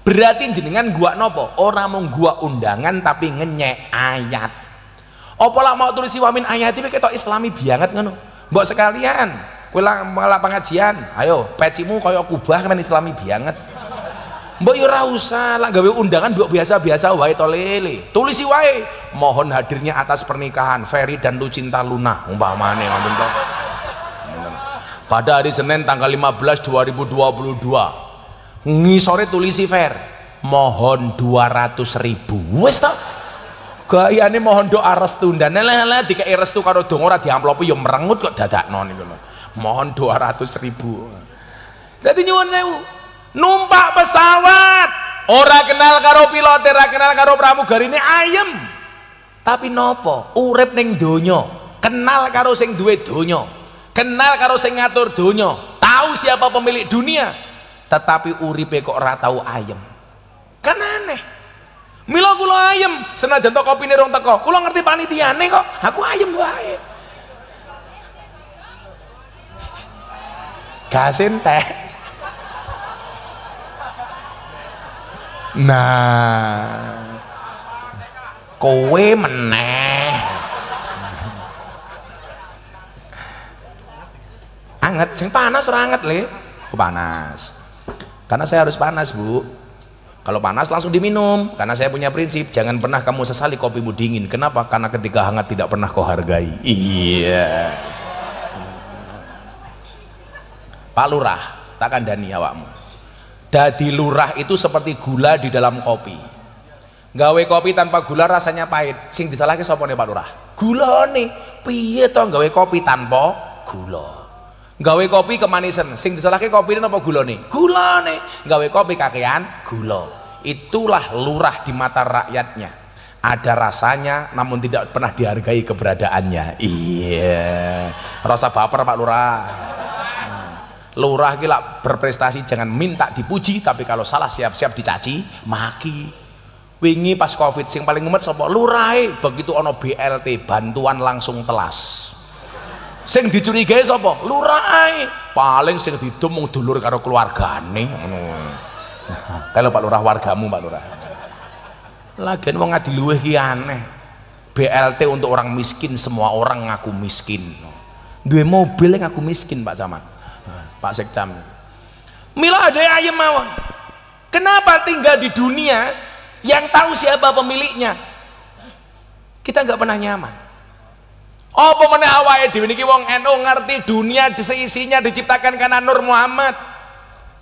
berarti jenengan gua nopo orang mau gua undangan tapi ngenyek ayat opolah mau tulis wamin tipe kita islami banget ngono mbok sekalian kowe malah pengajian ayo pecimu kaya kubah kan islami banget mbok yo ya ora usah lak gawe undangan mbok biasa-biasa wae to lele tulisi wae mohon hadirnya atas pernikahan Ferry dan Lucinta Luna umpamane ngoten to pada hari Senin tanggal 15 2022 ngisore tulisi Fer mohon 200 ribu wes tak ini mohon doa restu ndane Di dikai restu karo dong ora diamplop yang merengut kok non niku loh. mohon doa ratus ribu jadi nyuwun saya numpak pesawat Orang kenal karo pilot ora kenal karo pramugari ini ayam. tapi nopo urip neng dunyo. kenal karo sing duwe dunyo. kenal karo sing ngatur dunyo. tahu siapa pemilik dunia tetapi uripe kok ora tahu Mila kula ayem, senajan toko kopine rong teko, kula ngerti panitiane kok. Aku ayem wae. Kasin teh. Nah. Kowe meneh. Anget, sing panas ora anget, Le. Kupanas, Karena saya harus panas, Bu. Kalau panas langsung diminum, karena saya punya prinsip, jangan pernah kamu sesali kopimu dingin. Kenapa? Karena ketika hangat tidak pernah kau hargai. Iya. Pak Lurah, takkan dani awakmu. Dadi lurah itu seperti gula di dalam kopi. Gawe kopi tanpa gula rasanya pahit. Sing disalahke sapa Pak Lurah? Gula nih. Piye to gawe kopi tanpa gula? gawe kopi manisan, sing disalahke ini apa gula nih? Gula nih, gawe kopi kakean gula itulah lurah di mata rakyatnya ada rasanya namun tidak pernah dihargai keberadaannya iya rasa baper pak lurah nah, lurah gila berprestasi jangan minta dipuji tapi kalau salah siap-siap dicaci maki wingi pas covid sing paling umat sopo lurai begitu ono BLT bantuan langsung telas sing dicurigai sapa lurahe paling sing didum dulur karo keluargane ngono kalau Pak Lurah wargamu Pak Lurah lagian wong ngadi luwih ki aneh BLT untuk orang miskin semua orang ngaku miskin duwe mobil ngaku miskin Pak Camat Pak Sekcam Mila ada ayam mawon kenapa tinggal di dunia yang tahu siapa pemiliknya kita nggak pernah nyaman apa awal ya dhewe niki wong eno ngerti dunia di seisinya diciptakan karena Nur Muhammad.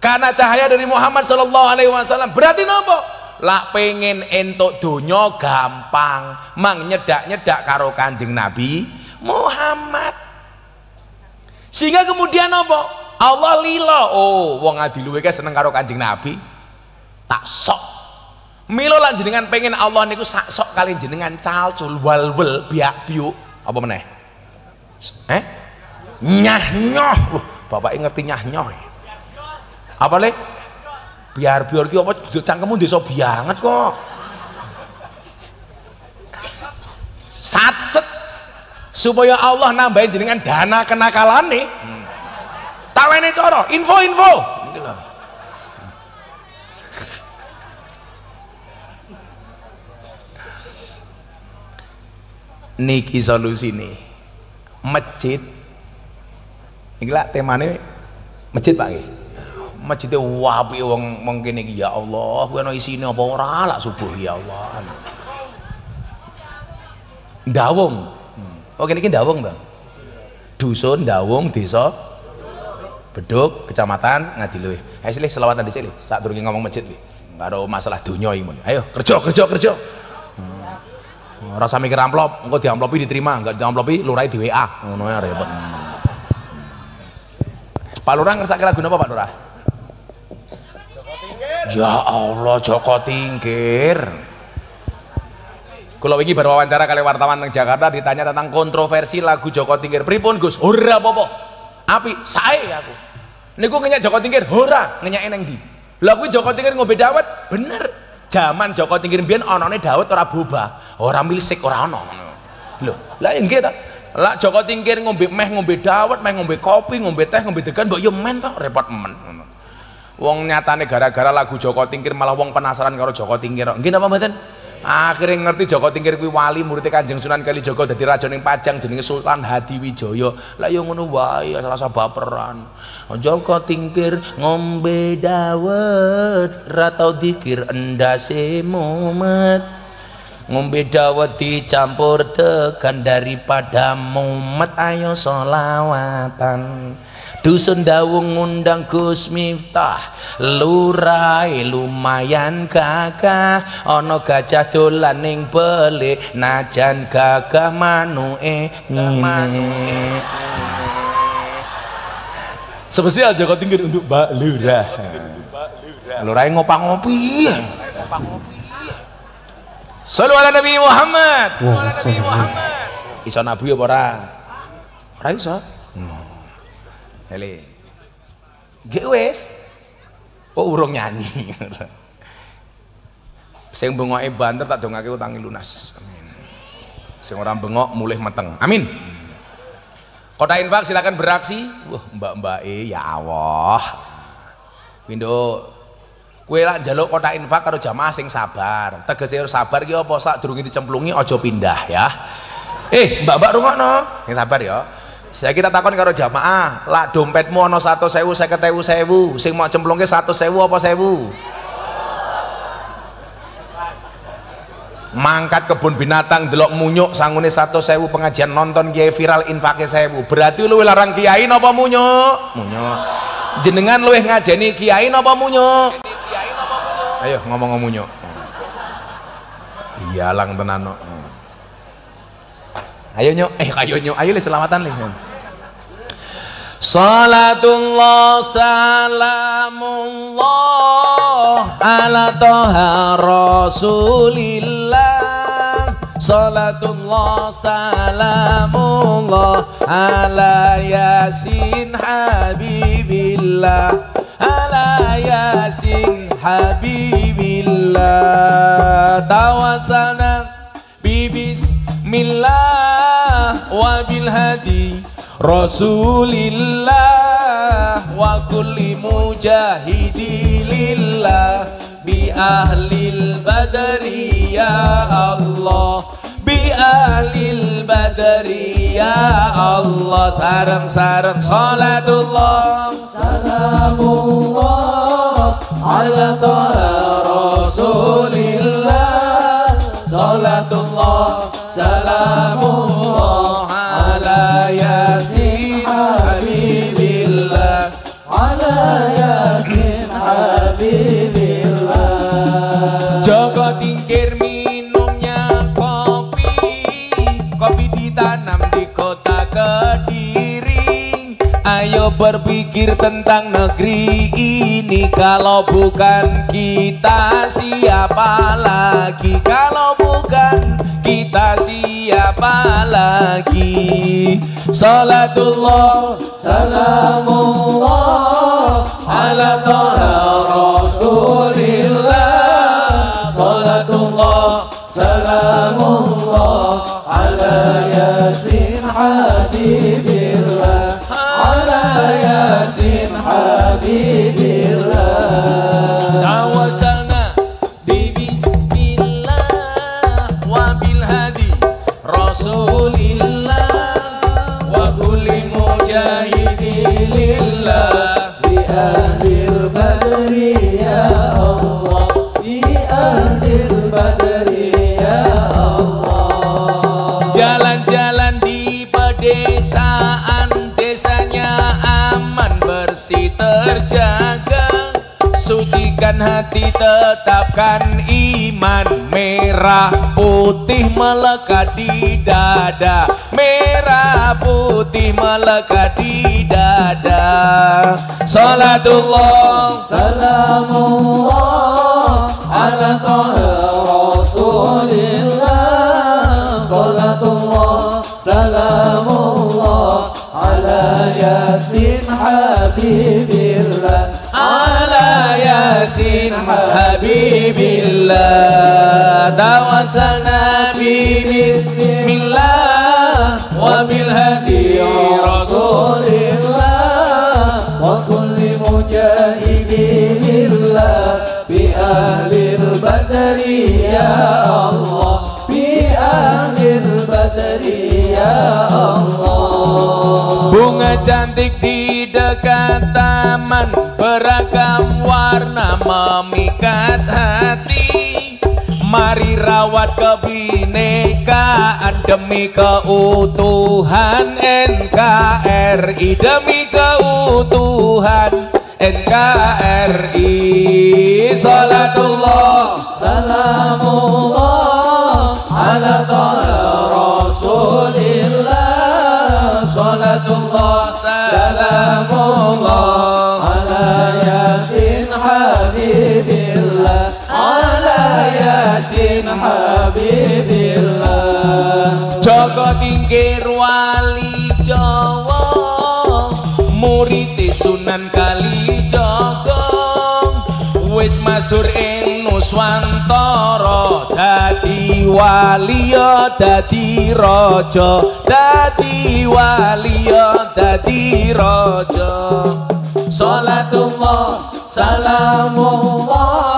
Karena cahaya dari Muhammad sallallahu alaihi wasallam. Berarti nopo? lah pengen entuk donya gampang, mang nyedak-nyedak karo Kanjeng Nabi Muhammad. Sehingga kemudian nopo? Allah lila Oh, wong adilu wika seneng karo Kanjeng Nabi. Tak sok. Milo lan jenengan pengen Allah niku sak sok kali jenengan calcul walwel biak biuk apa meneh eh nyah nyoh loh bapak ngerti nyah nyoh ya? apa le biar biar ki apa cangkemmu desa banget kok satset supaya Allah nambahin jenengan dana kenakalan nih hmm. tawene coro info info gitu niki solusi nih, masjid ini lah temanya masjid Pak nggih masjid wapi wong mungkin ini ya Allah gue isi isine apa ora lah subuh ya Allah dawong oh kene iki dawong dong. dusun dawong desa Beduk, Kecamatan ngadilui. Ayo silih selawatan di sini. Saat durunge ngomong masjid nih Karo masalah dunia imun. Ayo kerja kerja kerja. Rasa mikir amplop, engko diamplopi diterima, enggak diamplopi lurai di WA. Ngono ya repot. Pak Lurah ngersake lagu napa Pak Lurah? Ya Allah Joko Tingkir. Kalau ini berwawancara kali wartawan di Jakarta ditanya tentang kontroversi lagu Joko Tingkir. Pripun Gus? Ora apa-apa. Api sae aku. Niku ngenyak Joko Tingkir, ora ngenyak neng di. Lah Joko Tingkir ngombe dawet, bener. Zaman Joko Tingkir mbiyen onone dawet ora boba. Orang milsik orang ana lo, lah yang kita lah Joko Tingkir ngombe meh ngombe dawet meh ngombe kopi ngombe teh ngombe degan mbok yo men repot men wong nyatane gara-gara lagu Joko Tingkir malah wong penasaran karo Joko Tingkir nggih napa mboten akhirnya ngerti Joko Tingkir kuwi wali muridnya Kanjeng Sunan Kalijaga dadi raja ning Pajang jenenge Sultan Hadiwijaya. Lah ya ngono wae ya salah baperan. Joko Tingkir ngombe dawet ratau dikir endase mumet ngombe dawet dicampur tekan daripada mumet ayo solawatan dusun dawung ngundang Gus Miftah lurai lumayan gagah ono gajah dolan ning beli najan gagah manu manuke spesial Joko tinggal untuk Mbak Lurah Lurah ngopang-ngopi ngopang-ngopi Sallu ala Nabi Muhammad. Sallu ala Nabi Muhammad. Iso nabi ya apa ora? Ora iso. Hmm. Hele. Nggih wis. Kok oh, urung nyanyi. Sing bengoke banter tak dongake utangi lunas. Amin. Sing ora bengok mulih meteng. Amin. Hmm. Kota infak silakan beraksi. Wah, mbak-mbak ya Allah. Window Kue lah jaluk kota infak karo jamaah sing sabar. Tegese sabar ki apa sak durunge dicemplungi ojo pindah ya. Eh, Mbak-mbak no, yang sabar ya. Saya kita takon karo jamaah, lah dompetmu ana 100.000, sewu, sing mau satu sewu apa sewu? Mangkat kebun binatang delok munyuk sangune sewu pengajian nonton kiai viral infake sewu. Berarti lu larang kiai napa munyuk? Munyuk. Jenengan lu eh ngajeni kiai napa munyuk? ayo ngomong ngomunyok dialang tenan no. ayo nyok eh ayo nyok ayo li selamatan li Salatullah salamullah ala toha rasulillah Salatullah salamullah ala yasin habibillah ala yasin habibillah Tawasana Bibis wa bil hadi rasulillah wa kulli mujahidilillah bi ahlil badri ya Allah bi ahlil badri ya Allah sarang-sarang salatullah salamullah Rasulillah Salatullah Salamun berpikir tentang negeri ini kalau bukan kita siapa lagi kalau bukan kita siapa lagi salatullah salamullah ala tora rasulillah salatullah salamullah ala yasin لله في آه bersih terjaga Sucikan hati tetapkan iman Merah putih melekat di dada Merah putih melekat di dada Salatullah Salamullah Ala ta'ala Rasulillah Salatullah Salamullah Ala habibillah tawassalna bi bismillah wa bil hadi rasulillah wa kulli mujahidinillah bi ahli badri ya Allah bi ahli badri ya Allah bunga cantik di dekat taman beragam memikat hati Mari rawat kebinekaan demi keutuhan NKRI Demi keutuhan NKRI Salatullah pinggir wali Jawa murid Sunan Kali Jogong wis masur ing Nuswantara dadi wali ya dadi raja dadi wali ya dadi raja salatullah salamullah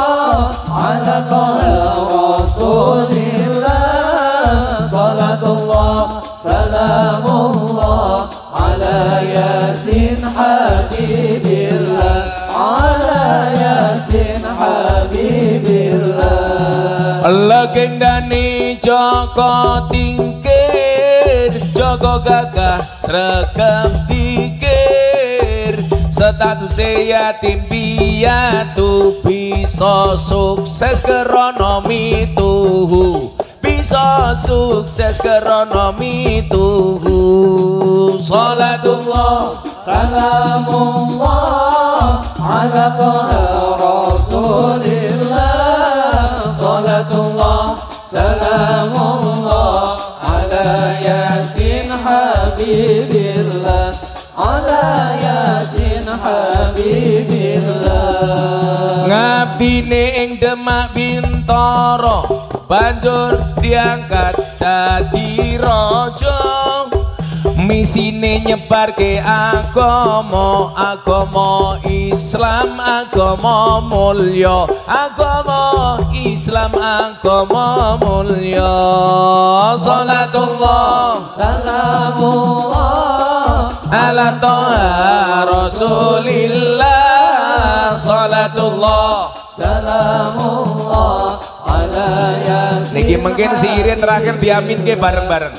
ياسين حبيب الله على ياسين حبيب الله الله Joko Tingkir Joko gagah sregep dikir ستاتو yatim بياتو bisa sukses kerana mituhu bisa sukses kerana mituhu salatullah Salamullah ala على Rasulillah رسول salamullah ala الله سلام الله على ياسين حبيب الله Ngabine ing demak bintara Banjur diangkat dadi rojo misine nyebarke agama agama Islam agama mulya agama Islam agama mulya salatullah salamullah, ala ta rasulillah salatullah salamullah Niki mungkin Irin terakhir diamin ke bareng-bareng.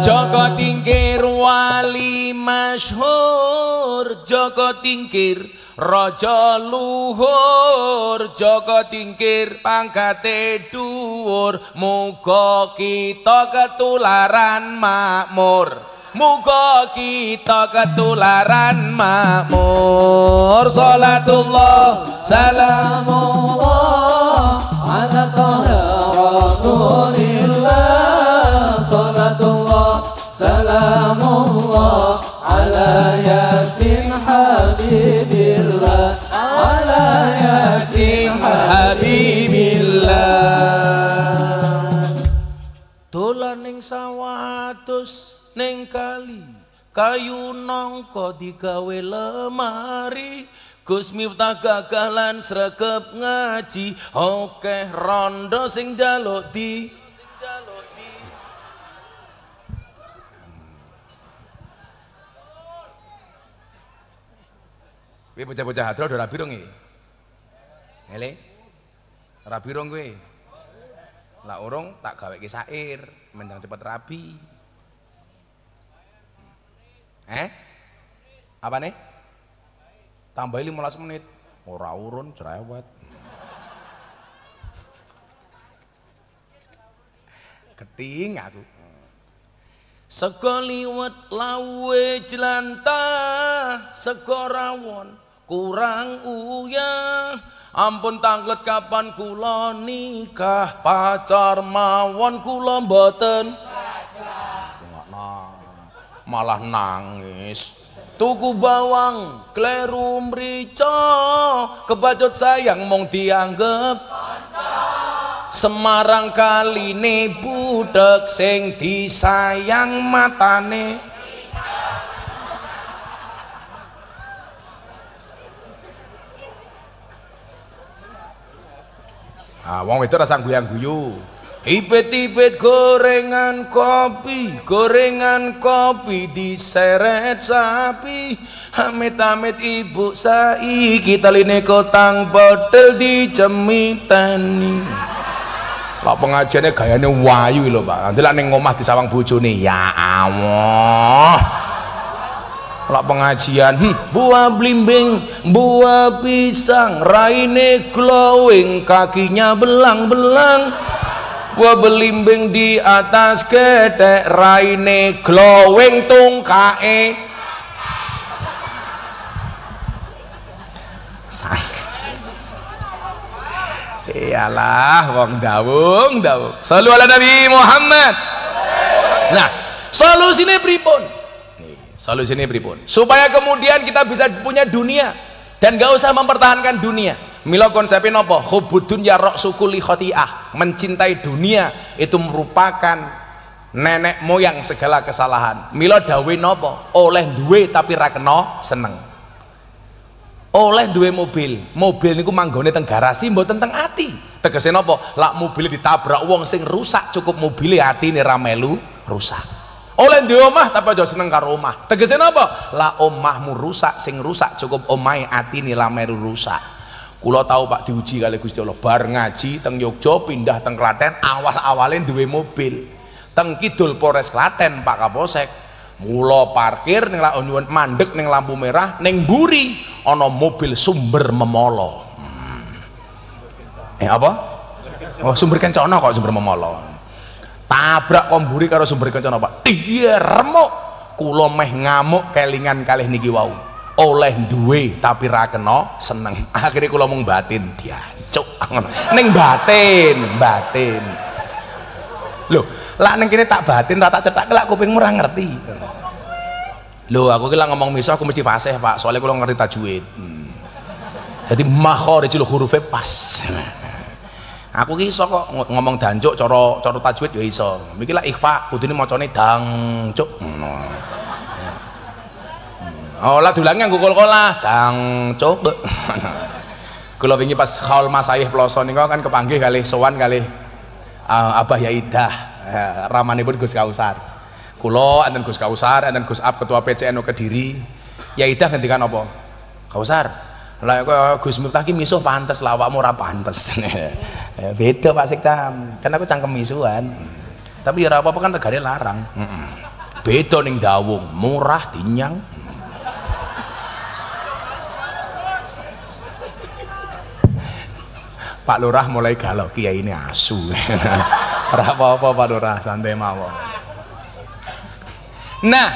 Joko tingkir wali masyhur Joko tingkir Rojo luhur Joko tingkir pangkate dhuwur muga kita ketularan makmur Muga kita ketularan makmur Salatullah Salamullah Ala Taala Rasulillah Salatullah Salamullah Ala Yasin Habibillah Ala Yasin Habibillah Dolan ning sawah atus neng kali kayu nongko digawe lemari Gus Miftah gagah lan sregep ngaji Oke rondo sing jaluk di Kowe bocah-bocah hadro ora rabi rong iki. Ele. Rabi dong kowe. Lah urung tak gaweke sair, mendang cepet rabi. Eh? Apa nih? Tambahin 15 menit. Ora urun cerewet. Keting aku. Sego liwet lawe jelanta seko rawon kurang uyah ampun tanglet kapan kula nikah pacar mawon kula mboten malah nangis tuku bawang kleru merica kebajot sayang mong dianggep Semarang kali ini budek sing disayang matane Ah wong itu rasa guyang-guyu Ipet-ipet gorengan kopi, gorengan kopi diseret sapi. Amit-amit ibu sai, kita lini kotang bodel jemitani Lah pengajiannya gayanya wayu lho, Pak. Nanti lah neng ngomah di sawang bucu nih. Ya Allah. Lah pengajian, hmm, buah blimbing, buah pisang, raine glowing, kakinya belang-belang belimbing di atas ketek raine glowing tungkae iyalah wong dawung dawung selalu ala Nabi Muhammad nah solusinya pripun solusinya pripun supaya kemudian kita bisa punya dunia dan gak usah mempertahankan dunia Mila konsepnya nopo Hubud dunia ya rok suku khotiah mencintai dunia itu merupakan nenek moyang segala kesalahan mila dawe nopo oleh duwe tapi rakeno seneng oleh duwe mobil mobil niku manggone teng garasi mboten teng ati tegese nopo lak mobil ditabrak wong sing rusak cukup mobil hati ini ramelu rusak oleh duwe omah tapi aja seneng karo omah tegese nopo lak omahmu rusak sing rusak cukup omai hati ini ramelu rusak Kulo tahu Pak diuji kali Gusti Allah. Bar ngaji teng Yogyo pindah teng Klaten awal-awalin duwe mobil. Teng Kidul Polres Klaten Pak Kapolsek. mulo parkir neng ning nyuwun mandek neng lampu merah neng buri ono mobil sumber memolo. Hmm. Eh apa? Oh sumber kencana kok sumber memolo. Tabrak komburi karo sumber kencana Pak. Iya remuk. Kulo meh ngamuk kelingan kalih niki wau oleh duwe tapi ra kena seneng akhirnya kula mung batin diancuk ah, ning batin batin lho lak ning kene tak batin tak cetak kelak kupingmu ra ngerti lho aku ki ngomong misah aku mesti fasih Pak soalnya kula ngerti tajwid jadi hmm. makharijul hurufe pas aku ki iso kok ngomong dancuk cara cara tajwid ya iso miki lak ikhfa kudune macane dangcuk ngono hmm olah oh, dulangnya nggak kol kola, tang coba Kalo wingi pas haul ayah ploso nih, kan kepanggil kali, sowan kali, uh, eh, Abah idah, ya, ramane pun Gus Kausar kula anten Gus Kausar anten Gus Ab ketua PCNU Kediri Yaidah gantikan opo, Kausar lah Gus Miftah ki misuh pantes lah awakmu ora pantes ya, beda Pak Sekcam kan aku cangkem misuhan tapi ya apa-apa kan tegane larang beda ning dawung murah dinyang Pak Lurah mulai galau kiai ini asu apa-apa Pak Lurah santai mawon nah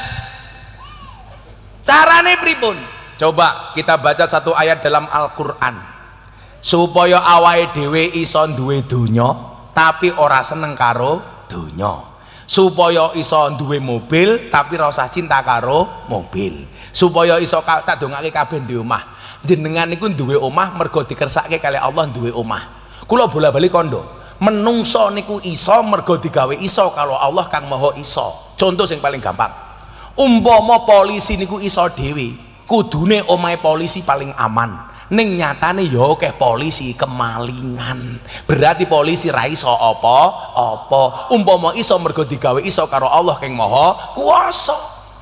carane pripun coba kita baca satu ayat dalam Al-Quran supaya awai dewe iso duwe dunya tapi ora seneng karo dunya supaya iso duwe mobil tapi rasa cinta karo mobil supaya iso tak dongake kabeh di omah jenengan niku duwe omah mergo dikersake kali Allah duwe omah kula bola-bali kondo menungso niku iso mergo digawe iso kalau Allah kang maha iso contoh yang paling gampang umpama polisi niku iso dhewe kudune omahe polisi paling aman ning nyatane ya akeh polisi kemalingan berarti polisi ra iso apa apa umpama iso mergo digawe iso karo Allah kang maha kuasa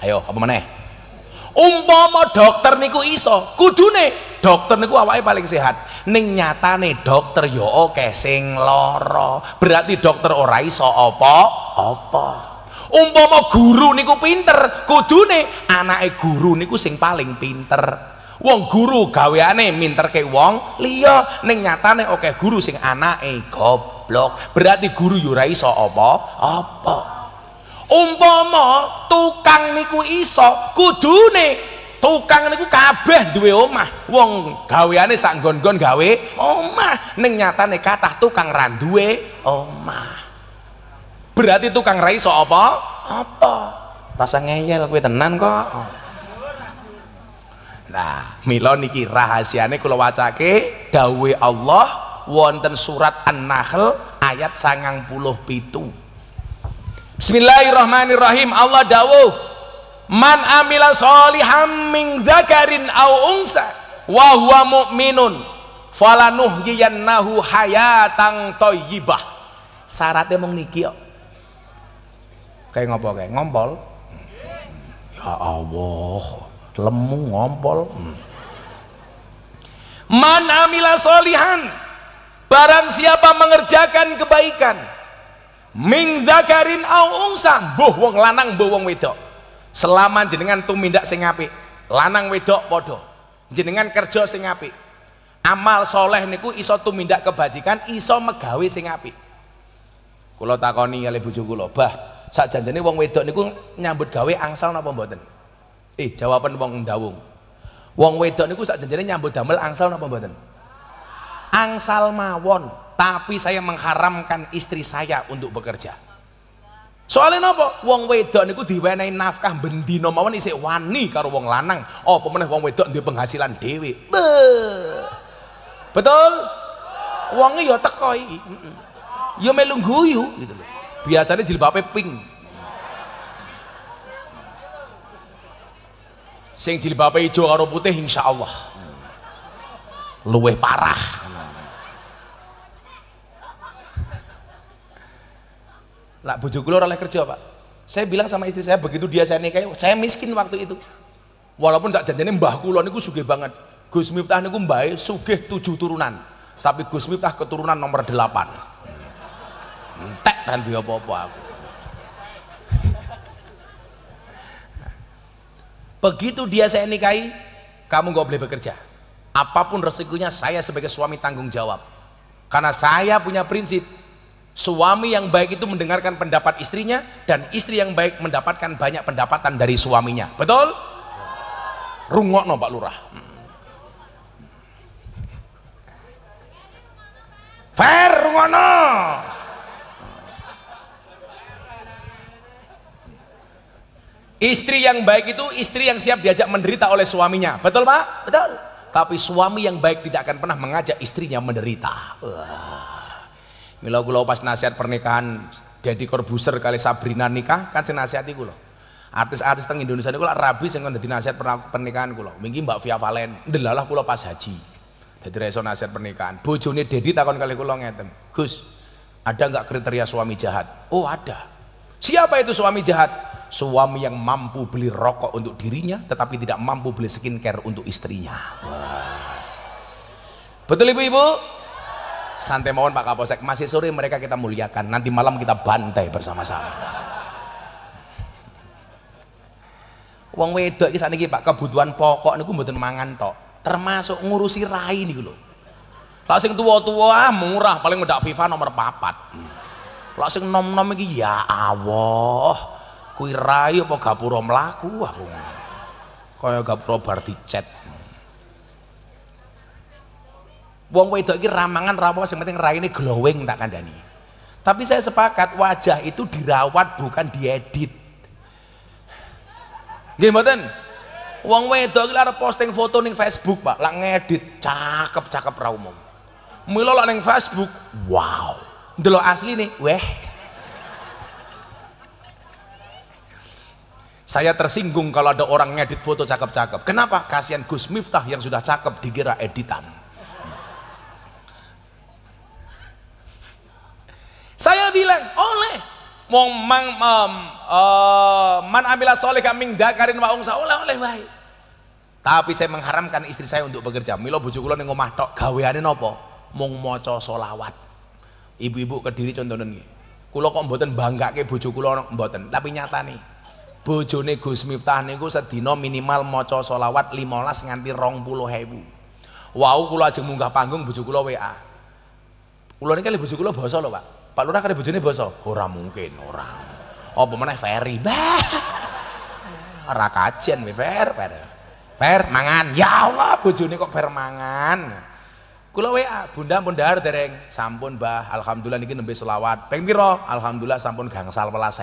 ayo apa meneh umpama dokter niku iso kudune dokter niku awake paling sehat ning nyatane dokter yo ya oke sing loro, berarti dokter ora iso apa-apa umpama guru niku pinter kudune anake guru niku sing paling pinter wong guru gaweane minterke wong liya ning nyatane oke guru sing anake goblok berarti guru yo ya ora iso apa-apa umpama tukang niku iso kudune tukang niku kabeh duwe omah wong gaweane sak nggon-nggon gawe omah ning nyatane kathah tukang ra duwe omah berarti tukang ra iso apa apa rasa ngeyel kowe tenan kok nah mila niki rahasiane kula wacake dawe Allah wonten surat An-Nahl ayat sangang puluh pitu Bismillahirrahmanirrahim. Allah dawuh, "Man amila sholihan min dzakarin aw unsa wa huwa mu'minun falanuhyiyannahu hayatan thayyibah." Syaratnya mung niki kok. Kayak ngopo kayak ngompol. Ya Allah, lemu ngompol. Man amila sholihan Barang siapa mengerjakan kebaikan Ming zakarin au unsa, mbuh wong lanang boh wong wedok. Selama jenengan tumindak sing apik, lanang wedok padha. Jenengan kerja sing apik. Amal soleh niku iso tumindak kebajikan, iso megawe sing apik. Kula takoni kali bojo kula, "Bah, sak janjane wong wedok niku nyambut gawe angsal napa mboten?" Eh, jawaban wong ndawung. Wong wedok niku sak janjane nyambut damel angsal napa mboten? Angsal mawon tapi saya mengharamkan istri saya untuk bekerja soalnya apa? wong wedok niku diwenehi nafkah bendino mawon isih wani karo wong lanang Oh meneh wong wedok itu penghasilan dhewe betul wonge ya teko iki ya melu guyu gitu loh biasanya jilbabnya pink sing jilbabnya hijau karo putih insya Allah luweh parah Lah bujuk kula oleh kerja, Pak. Saya bilang sama istri saya begitu dia saya nikahi, saya miskin waktu itu. Walaupun sak janjinya mbah kulon itu sugih banget. Gus Miftah niku mbahe sugih tujuh turunan. Tapi Gus Miftah keturunan nomor delapan. Entek dan apa-apa aku. Begitu dia saya nikahi, kamu gak boleh bekerja. Apapun resikonya saya sebagai suami tanggung jawab. Karena saya punya prinsip, Suami yang baik itu mendengarkan pendapat istrinya dan istri yang baik mendapatkan banyak pendapatan dari suaminya. Betul? Rungok no Pak Lurah. Fair no. Istri yang baik itu istri yang siap diajak menderita oleh suaminya. Betul Pak? Betul. Tapi suami yang baik tidak akan pernah mengajak istrinya menderita. Wah. Mila kula pas nasihat pernikahan jadi korbuser kali Sabrina nikah kan sing nasihati kula. Artis-artis teng Indonesia niku lak rabi sing kon dadi nasihat pernikahan kula. Minggi Mbak Via Valen ndelalah kula pas haji. Dadi reso nasihat pernikahan. Bojone Dedi takon kali kula ngeten. Gus, ada nggak kriteria suami jahat? Oh, ada. Siapa itu suami jahat? Suami yang mampu beli rokok untuk dirinya tetapi tidak mampu beli skincare untuk istrinya. Wah. Betul Ibu-ibu? Santai mohon Pak Kapolsek, masih sore mereka kita muliakan, nanti malam kita bantai bersama-sama. Wong wedok iki sakniki Pak, kebutuhan pokok niku mboten mangan tok, termasuk ngurusi rai niku lho. Lah sing tuwa-tuwa ah, murah, paling ndak FIFA nomor papat. Lah sing nom-nom iki ya Allah, kuwi rai apa gapura mlaku aku. Kaya gapura bar dicet. Wong wedok iki ramangan rawa sing penting raine glowing tak kandani. Tapi saya sepakat wajah itu dirawat bukan diedit. Nggih mboten? Wong wedok iki arep posting foto ning Facebook, Pak. Lak ngedit cakep-cakep ra umum. Mila lak ning Facebook, wow. Delok asli nih, weh. Saya tersinggung kalau ada orang ngedit foto cakep-cakep. Kenapa? Kasihan Gus Miftah yang sudah cakep dikira editan. Saya bilang, oleh. Mong mang um, uh, man amila soleh kaming dakarin wa ungsa oleh oleh baik. Tapi saya mengharamkan istri saya untuk bekerja. Milo bujuk kula ning omah tok gaweane napa? Mung maca solawat. Ibu-ibu Kediri contohnya nggih. Kula kok mboten banggake bojo kula mboten, tapi nyata nih, bojone Gus Miftah niku sedina minimal maca solawat 15 nganti 20.000. Wau kula ajeng munggah panggung bojo kula WA. Kula niki bojo kula basa lho, Pak. Pak Lurah kare bojone boso. Ora mungkin, ora. Apa meneh Ferry? Bah. Ora kajen we Fer, Fer. Fer mangan. Ya Allah, bojone kok Fer mangan. Kula WA, Bunda pun dahar dereng. Sampun, Mbah. Alhamdulillah niki nembe selawat. Ping pira? Alhamdulillah sampun gangsal welas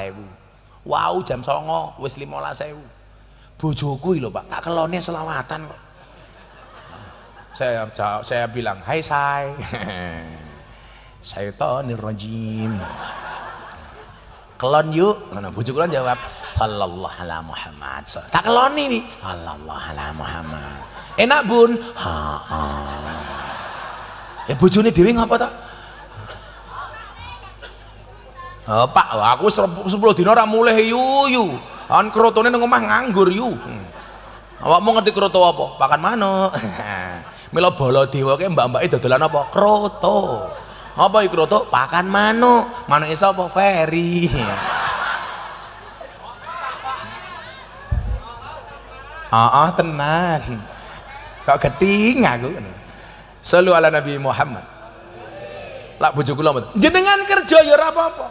Wow, jam 09.00 wis 15.000. Bojoku lho, Pak, tak kelone selawatan kok. Saya saya bilang, "Hai, say." syaitanir rajim kelon yuk ngono bujuk kelon jawab sallallahu ala Muhammad tak kelon nih sallallahu ala Muhammad enak bun ha, -ha. ya bojone dhewe ngapa tak Oh, pak, aku 10 dina mulai yu yuyu. An krotone di rumah nganggur yu. Hmm. awak mau ngerti keroto apa? Pakan mana milo bolo dewa mbak mbak itu dodolan apa? keroto apa ikroto pakan mano mano isa apa ferry Ah, oh, tenan. Kok geting aku. Selalu ala Nabi Muhammad. Lak bojo kula Jenengan kerja ya apa-apa.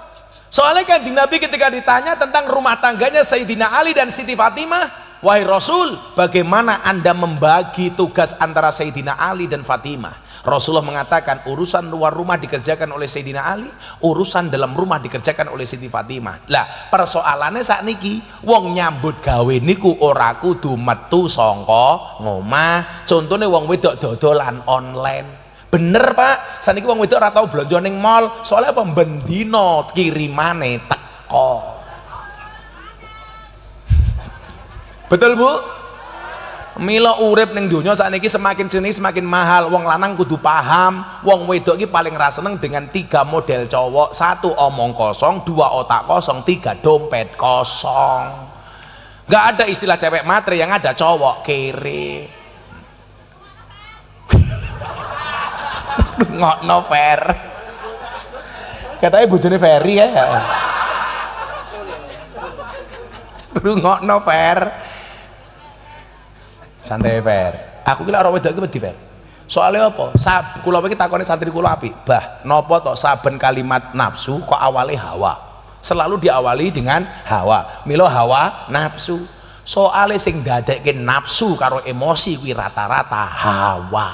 Soalnya Kanjeng Nabi ketika ditanya tentang rumah tangganya Sayyidina Ali dan Siti Fatimah, Wahai Rasul, bagaimana Anda membagi tugas antara Sayyidina Ali dan Fatimah? Rasulullah mengatakan urusan luar rumah dikerjakan oleh Sayyidina Ali, urusan dalam rumah dikerjakan oleh Siti Fatimah. Lah, persoalannya saat niki wong nyambut gawe niku ora kudu metu sangka ngomah. Contone wong wedok dodolan online. Bener, Pak. saat Saniki wong wedok ora tau blanja ning mall, soalnya pembendino kirimane teko. Betul, Bu? Milo urip ning donya ini semakin sini semakin mahal. Wong lanang kudu paham, wong wedok iki paling ra seneng dengan tiga model cowok, satu omong kosong, dua otak kosong, tiga dompet kosong. Gak ada istilah cewek matre yang ada cowok kiri. no fair. Katanya bojone Ferry ya. no fair santai fair aku kira orang wedok itu wedi fair soalnya apa sab kula kita takone santri kula api bah nopo to saben kalimat nafsu kok awali hawa selalu diawali dengan hawa milo hawa nafsu soalnya sing dadekke nafsu karo emosi kuwi rata-rata hawa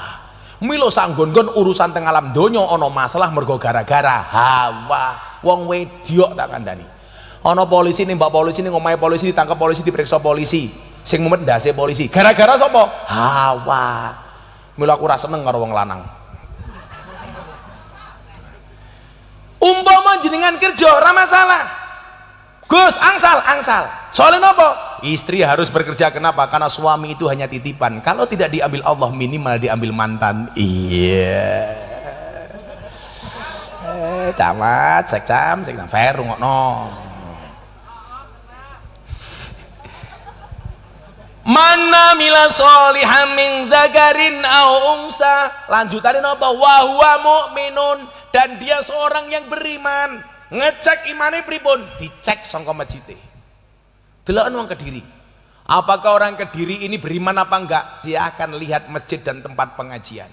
milo sanggon-gon urusan teng alam donya ono masalah mergo gara-gara hawa wong wediok tak kandani ono polisi nih mbak polisi nih ngomai polisi ditangkap polisi diperiksa polisi sing mumet dase polisi gara-gara sapa hawa mula aku rasa seneng karo wong lanang umpama jenengan kerja ora masalah Gus angsal angsal soalnya nopo istri harus bekerja kenapa karena suami itu hanya titipan kalau tidak diambil Allah minimal diambil mantan iya eh, camat sekcam sekcam fair rungokno Mana mila solihan min zagarin au umsa. Lanjutannya apa? Wahwa mu'minun. Dan dia seorang yang beriman. Ngecek imannya pripun. Dicek songko masjidnya. Delakan wong kediri. Apakah orang kediri ini beriman apa enggak? Dia akan lihat masjid dan tempat pengajian.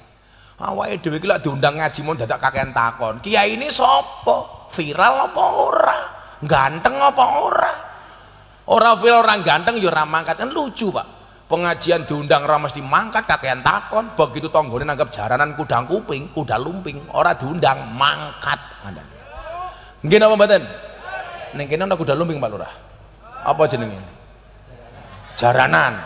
Awalnya dewi kira diundang ngaji mau datang kakek takon. Kia ini sopo? Viral apa ora? Ganteng apa ora? orang viral orang ganteng yo ya ramangkat kan lucu pak pengajian diundang ramas mangkat, kakean takon begitu tonggone nangkep jaranan kudang kuping kuda lumping orang diundang mangkat ada mungkin apa mboten ning kene kuda lumping Pak Lurah apa jenengnya? jaranan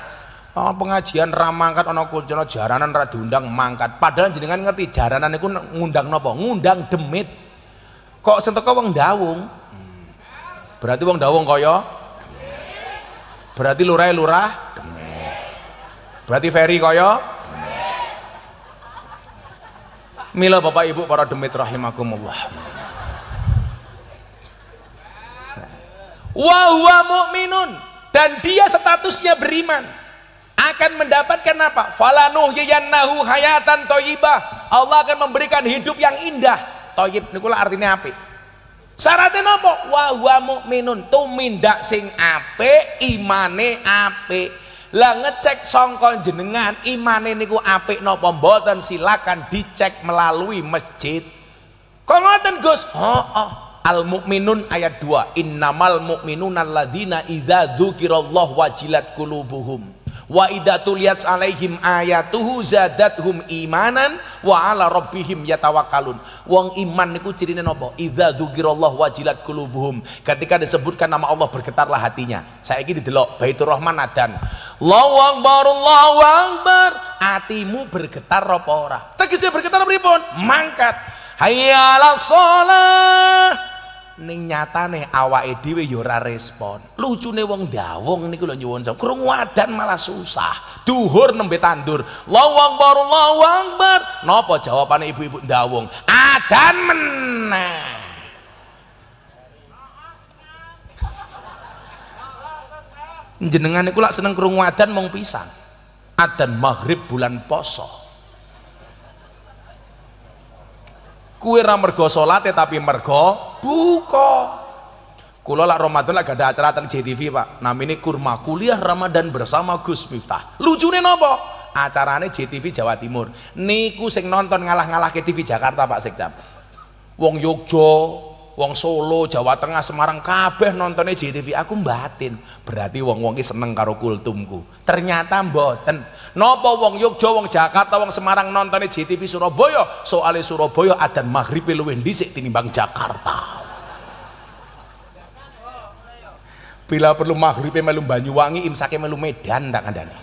oh, pengajian ramangkat ono kujono jaranan ra diundang mangkat padahal jenengan ngerti jaranan itu ngundang nopo ngundang demit kok sentuh kau wong dawung berarti wong dawung koyo berarti lurah ya lurah berarti ferry koyo mila bapak ibu para demit rahimakumullah wahuwa mu'minun dan dia statusnya beriman akan mendapatkan apa? Falanuhyiyannahu hayatan toyibah Allah akan memberikan hidup yang indah toyib, ini artinya api Syaratnya nopo Wa huwa mukminun tumindak sing apik, imane apik. Lah ngecek songkon jenengan imane niku apik nopo mboten silakan dicek melalui masjid. Kok ngoten Gus? Oh, Al mukminun ayat 2. Innamal mukminuna alladzina idza dzukirallahu wajilat qulubuhum Wa idza tuliyat alaihim ayatuhu zadathum imanan wa ala rabbihim yatawakkalun. Wong iman niku cirine napa? Idza dzukirallah wajilat qulubuhum. Ketika disebutkan nama Allah bergetarlah hatinya. Saiki didelok Baitur Rahman adan. Allahu akbar Allahu akbar. Atimu bergetar apa ora? Tegese bergetar pripun? Mangkat. Hayya ala ning nyatane awake dhewe ya ora respon. Lucune wong dawong niku lho nyuwun sama. Krungu adan malah susah. Duhur nembe tandur. Allahu Akbar, Allahu Akbar. Napa jawabane ibu-ibu dawong? Adan meneh. Jenengan niku lak seneng krungu adan mung pisan. Adan maghrib bulan poso. kuwi ra mergo salate tapi mergo buka Kulo lak Ramadan lak ada acara teng JTV Pak. Namine Kurma Kuliah Ramadan bersama Gus Miftah. Lucune napa? Acarane JTV Jawa Timur. Niku sing nonton ngalah-ngalah ke TV Jakarta Pak Sekjam. Wong Yogyo, wong Solo, Jawa Tengah, Semarang kabeh nontonnya JTV. Aku mbatin, berarti wong-wong seneng karo kultumku. Ternyata mboten. Napa wong Yogyo, wong Jakarta, wong Semarang nontonnya JTV Surabaya? Soale Surabaya adan maghrib e luwih dhisik tinimbang Jakarta. Bila perlu maghribe melu Banyuwangi, imsake melu Medan tak kandhani.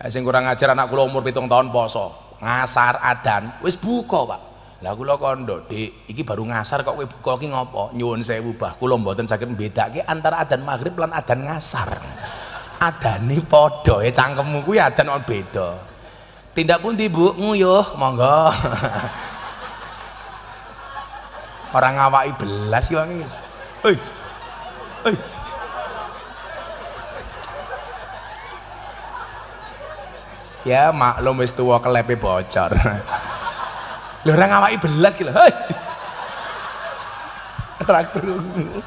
Eh, sing kurang ajar anak kula umur pitung tahun poso, ngasar adan, wis buka, Pak. Lah kula kandha, Dik, iki baru ngasar kok kowe buka iki ngopo? Nyuwun sewu, Bah, kula mboten saged mbedakake antara adzan maghrib lan adzan ngasar. Adane padha, ya cangkemmu kuwi adzan kok beda. Tindak pun Bu? Nguyuh, monggo. Orang ngawaki belas ki wong iki. Hei. Hei. Ya maklum wis tuwa kelepe bocor. Lho ora ngawaki belas ki lho. Hei. Ora krungu.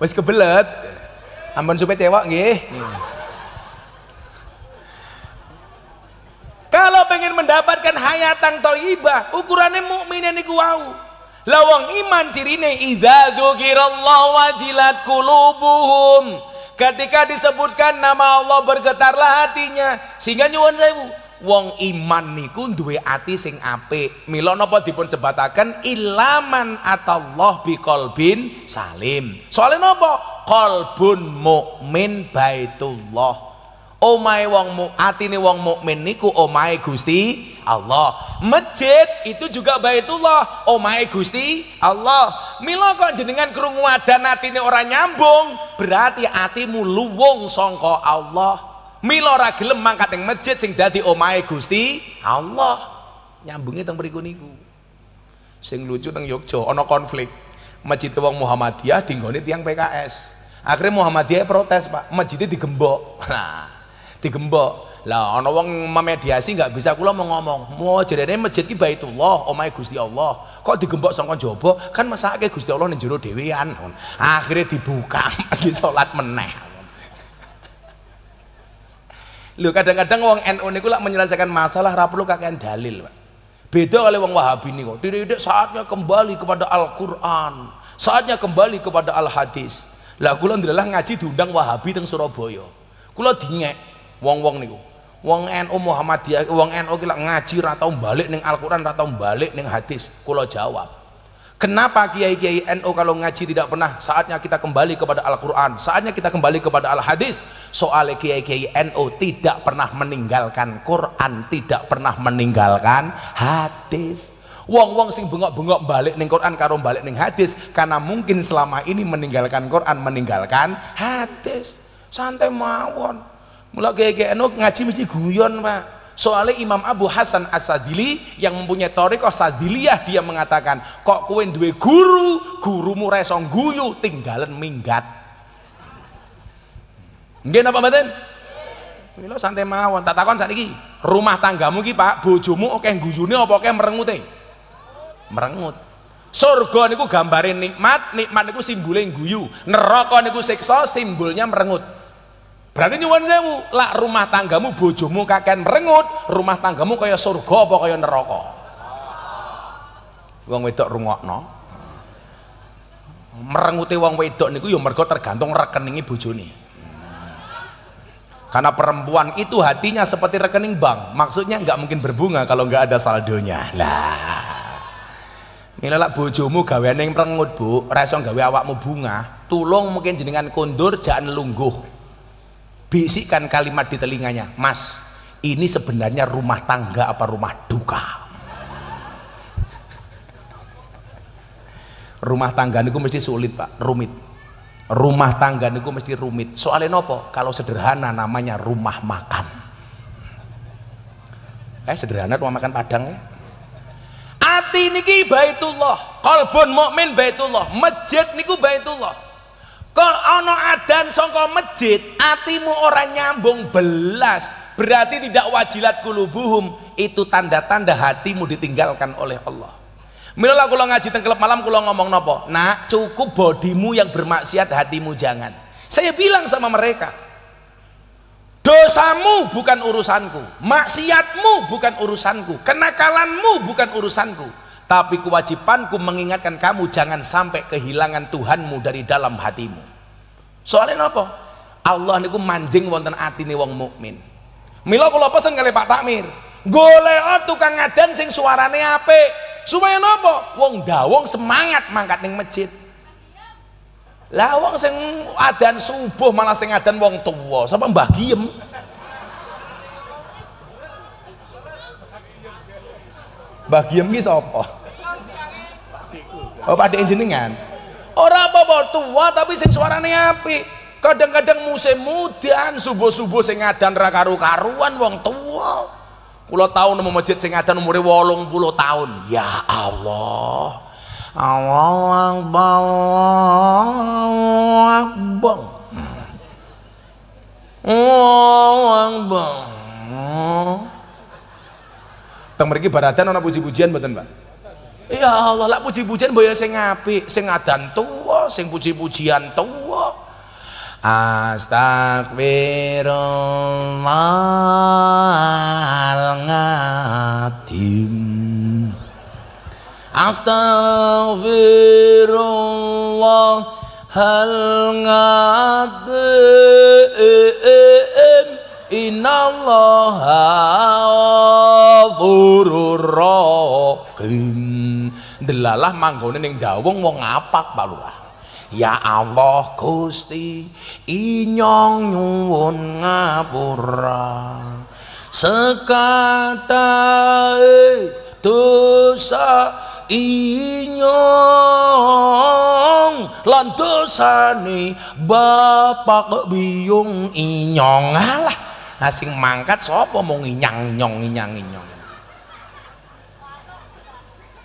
Wis kebelet. Ampun supaya cewek nggih. Hmm. Kalau pengen mendapatkan hayatan thayyibah, ukurannya mukminin niku wau. Lawang iman cirine idza dzikrallahu wajilat qulubuhum Ketika disebutkan nama Allah bergetarlah hatinya. Sehingga nyuwun sewu, wong iman niku duwe ati sing ape? Mila napa dipun sebatakan ilaman atau atallah bin salim. Soalnya napa? Qalbun mukmin baitullah. Omahe wong mu atine wong mukmin niku omahe Gusti Allah. Masjid itu juga Baitullah. Omahe oh Gusti Allah. Milo kok jenengan krungu adan ini orang nyambung, berarti hatimu luwung songko Allah. Milo ragilem mangkat yang masjid sing dadi oh oh Gusti Allah. nyambungnya tentang berikut niku. Sing lucu tentang Yogyo ono konflik. Masjid wong Muhammadiyah dinggone tiang PKS. Akhirnya Muhammadiyah protes, Pak. Masjidnya digembok. Nah, digembok lah ana wong memediasi nggak bisa kula mau ngomong mau jadinya masjid ki Baitullah omahe Gusti Allah kok digembok saka jaba kan masaknya Gusti Allah ning jero dhewean akhirnya dibuka lagi salat meneh lho kadang-kadang wong NU niku lak menyelesaikan masalah ra perlu kakean dalil Pak beda kali wong Wahabi niku tidak saatnya kembali kepada Al-Qur'an saatnya kembali kepada Al-Hadis lah kula adalah ngaji diundang Wahabi teng Surabaya kula dinyek wong-wong niku Wong NU Muhammadiyah, wong NU kira ngaji atau balik neng Alquran atau balik neng hadis. kulo jawab. Kenapa kiai-kiai NU kalau ngaji tidak pernah saatnya kita kembali kepada Alquran. saatnya kita kembali kepada Al-Hadis? Soalnya kiai-kiai NU tidak pernah meninggalkan Quran, tidak pernah meninggalkan hadis. Wong-wong sing bengok-bengok balik neng Quran karo balik neng hadis karena mungkin selama ini meninggalkan Quran, meninggalkan hadis. Santai mawon. Mula GGNO ngaji mesti guyon pak. Soalnya Imam Abu Hasan Asadili yang mempunyai Torikoh Sadiliyah dia mengatakan, kok kuen dua guru, gurumu resong guyu, tinggalan minggat. Nggih apa mboten? Mila santai mawon, tak takon sakniki. Rumah tanggamu ki Pak, bojomu oke guyune apa oke merengute? Merengut. Surga niku gambare nikmat, nikmat niku simbole guyu. Neraka niku siksa, simbolnya merengut. Berarti nyuwun sewu, lak rumah tanggamu bojomu kakek merengut, rumah tanggamu kaya surga apa kaya neraka? Wong wedok rungokno. merenguti wong wedok niku ya mergo tergantung rekeningi bojone. Karena perempuan itu hatinya seperti rekening bank, maksudnya nggak mungkin berbunga kalau nggak ada saldonya. Lah. Mila lak bojomu gaweane yang merengut, Bu, ora gawe awakmu bunga. Tulung mungkin jenengan kondur jangan lungguh bisikan kalimat di telinganya mas ini sebenarnya rumah tangga apa rumah duka rumah tangga niku mesti sulit pak rumit rumah tangga niku mesti rumit soalnya nopo kalau sederhana namanya rumah makan eh sederhana rumah makan padang ya ati niki baitullah kolbon mukmin baitullah masjid niku baitullah kok ono adan songko masjid atimu orang nyambung belas berarti tidak wajilat kulubuhum itu tanda-tanda hatimu ditinggalkan oleh Allah Mila kalau ngaji teng malam kalau ngomong nopo nak cukup bodimu yang bermaksiat hatimu jangan saya bilang sama mereka dosamu bukan urusanku maksiatmu bukan urusanku kenakalanmu bukan urusanku tapi kewajibanku mengingatkan kamu jangan sampai kehilangan Tuhanmu dari dalam hatimu. Soalnya apa? Allah niku manjing wonten nih wong mukmin. Mila kalau pesen kali Pak Takmir, golek tukang ngadan sing suarane ape? Supaya nopo, Wong dawong semangat mangkat ning masjid. Lah wong sing adan subuh malah sing adan wong tua, sama Mbah Giem? Mbah Giem ki sapa? oh pada jenengan orang apa tua tapi sing suarane api kadang-kadang musim mudan subuh-subuh sing adan ra karu-karuan wong tua kula tau nemu masjid sing ngadan umure 80 tahun ya Allah Allahu Akbar bang, awang bang. Akbar Teng mriki baradan ana puji-pujian mboten Pak Ya Allah, lah puji-pujian boyo sing apik, sing adan tuwa, sing puji-pujian tuwa. Astagfirullahal ngadim Astagfirullahal ngadim Innallaha ghafurur rahim delalah manggone ning dawung wong ngapak Pak Lurah. Ya Allah Gusti, inyong nyuwun ngapura. Sekata dosa inyong lan dosane bapak biyung inyong alah asing mangkat sapa mau nginyang nyong nginyang inyong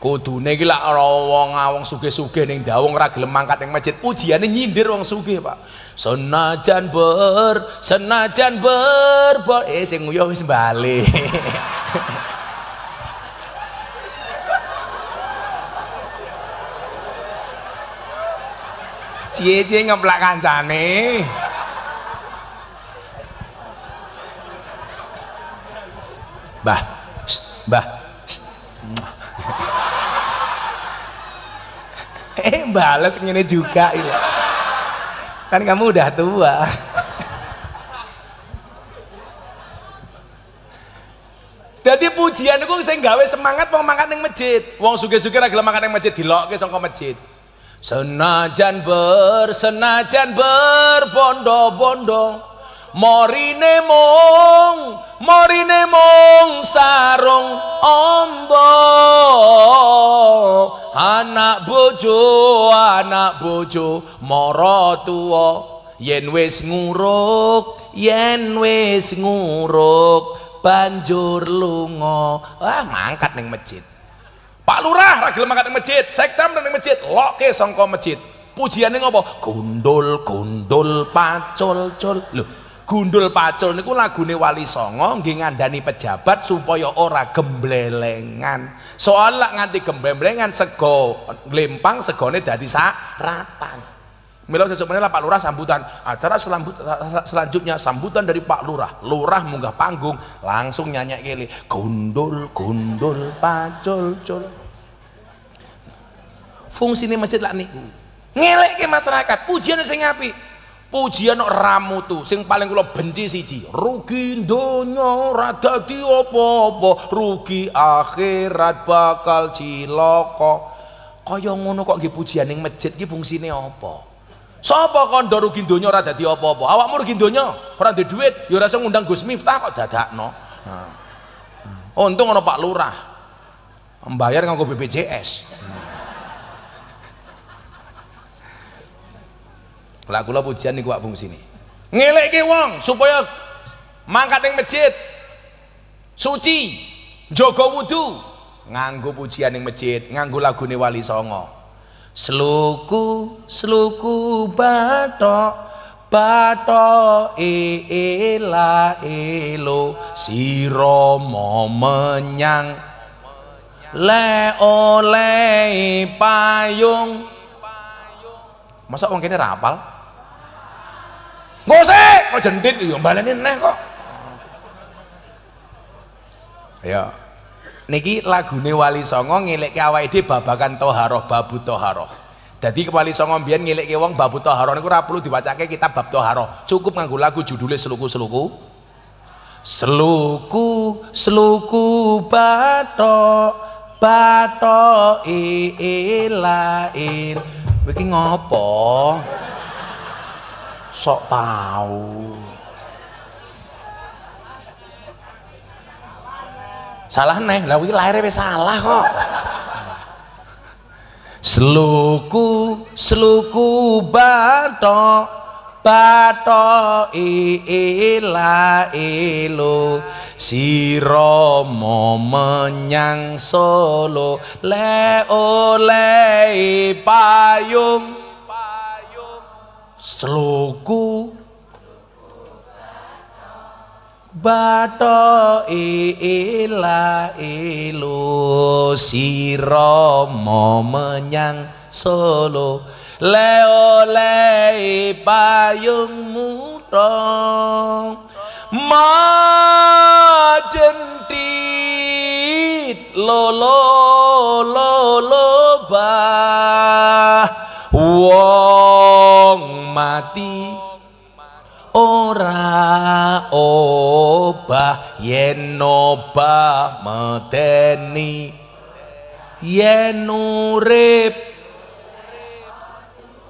Kudu iki lak ora wong awong sugih-sugih ning dawong ora gelem mangkat ning masjid pujiane nyindir wong sugih Pak senajan ber senajan ber, ber eh sing nguyuh wis bali cie-cie ngeplak kancane Mbah, Mbah, eh balas ngene juga iya. kan kamu udah tua Jadi pujian itu saya gawe semangat mau makan yang masjid. Wong suge-suge lagi makan yang masjid di loket songko masjid. Senajan bersenajan berbondo-bondo morine mung morine mung sarong ombo anak bojo anak bojo moro tuwa yen wis nguruk yen wis nguruk banjur lunga ah mangkat ning masjid Pak Lurah ra gelem mangkat ning masjid sekcam ning masjid loke songko masjid pujiane ngopo gundul gundul pacul-cul lho Gundul Pacul niku lagune Wali Songo nggih ngandani pejabat supaya ora gemblelengan. Soal nganti gemblelengan sego lempang segone dadi saratan. Milo sesuk menela Pak Lurah sambutan. Acara selambut, selanjutnya sambutan dari Pak Lurah. Lurah munggah panggung langsung nyanyi kili gundul gundul pacul cul. Fungsi ini masjid lah nih. Ngelek ke masyarakat, pujian saya ngapi pujian ramu tuh sing paling kula benci siji rugi donya ora dadi apa-apa rugi akhirat bakal kau kaya ngono kok nggih pujian ning masjid ki fungsine apa sapa kandha rugi donya ora dadi apa-apa awakmu rugi donya ora duwe dhuwit ya ora ngundang Gus Miftah kok dadakno nah. untung ana Pak Lurah membayar nganggo BPJS nah. Lah kula pujian niku wak fungsine. Ngeleke wong supaya mangkat ning masjid. Suci, jaga wudu, nganggo pujian ning masjid, nganggo lagune Wali Songo. Seluku, seluku batok bato e ela elo siromo menyang le oleh payung masa orang kene rapal Engko sik, kok jentit yo iya, baleni neh kok. Ya. Niki lagune Wali Songo ngilek awake dhewe babakan toharoh babu toharoh. Jadi Wali Songo mbiyen ngilek wong babu toharoh niku ora perlu diwacake kitab bab toharoh. Cukup nganggo lagu judulnya seluku-seluku. Seluku seluku batok batok ilain. Iki ngopo? sok tahu salah neh lah iki lahir wis salah kok seluku seluku batok batok ila si romo menyang solo le oleh payung Seluku bato ila ilu siromo menyang solo leo lei payung mutong majentit lolo lolo bah wow wong mati ora obah yen obah medeni yen urip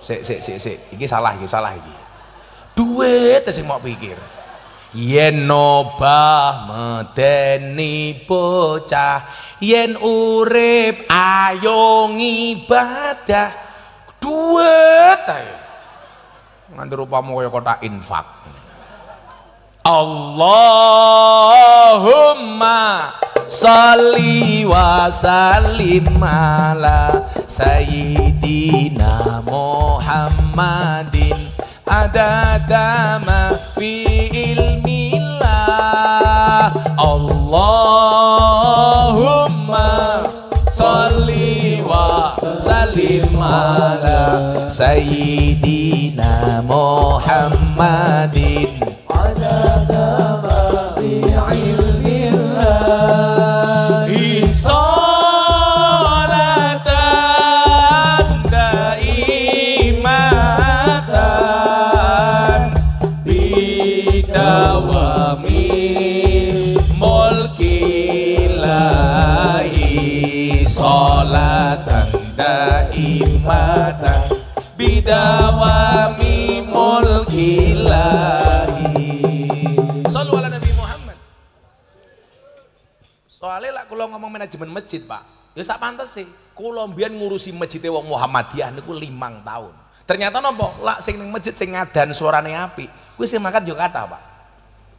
sik sik sik sik iki salah iki salah iki duit sing mau pikir yen obah medeni bocah yen urip ayo ngibadah duit ayo nganti rupamu kaya kotak infak Allahumma sholli wa sallim ala sayyidina Muhammadin ada fi ilmillah Allahumma sholli salim ala sayyidina Muhammadin adada Soalnya lah kalau ngomong manajemen masjid pak, ya sak pantas sih. Kulo ngurusi masjid wong Muhammadiyah niku limang tahun. Ternyata nopo lah sing ning masjid sing ngadan suarane api. Kuwi sing makat yo kata pak.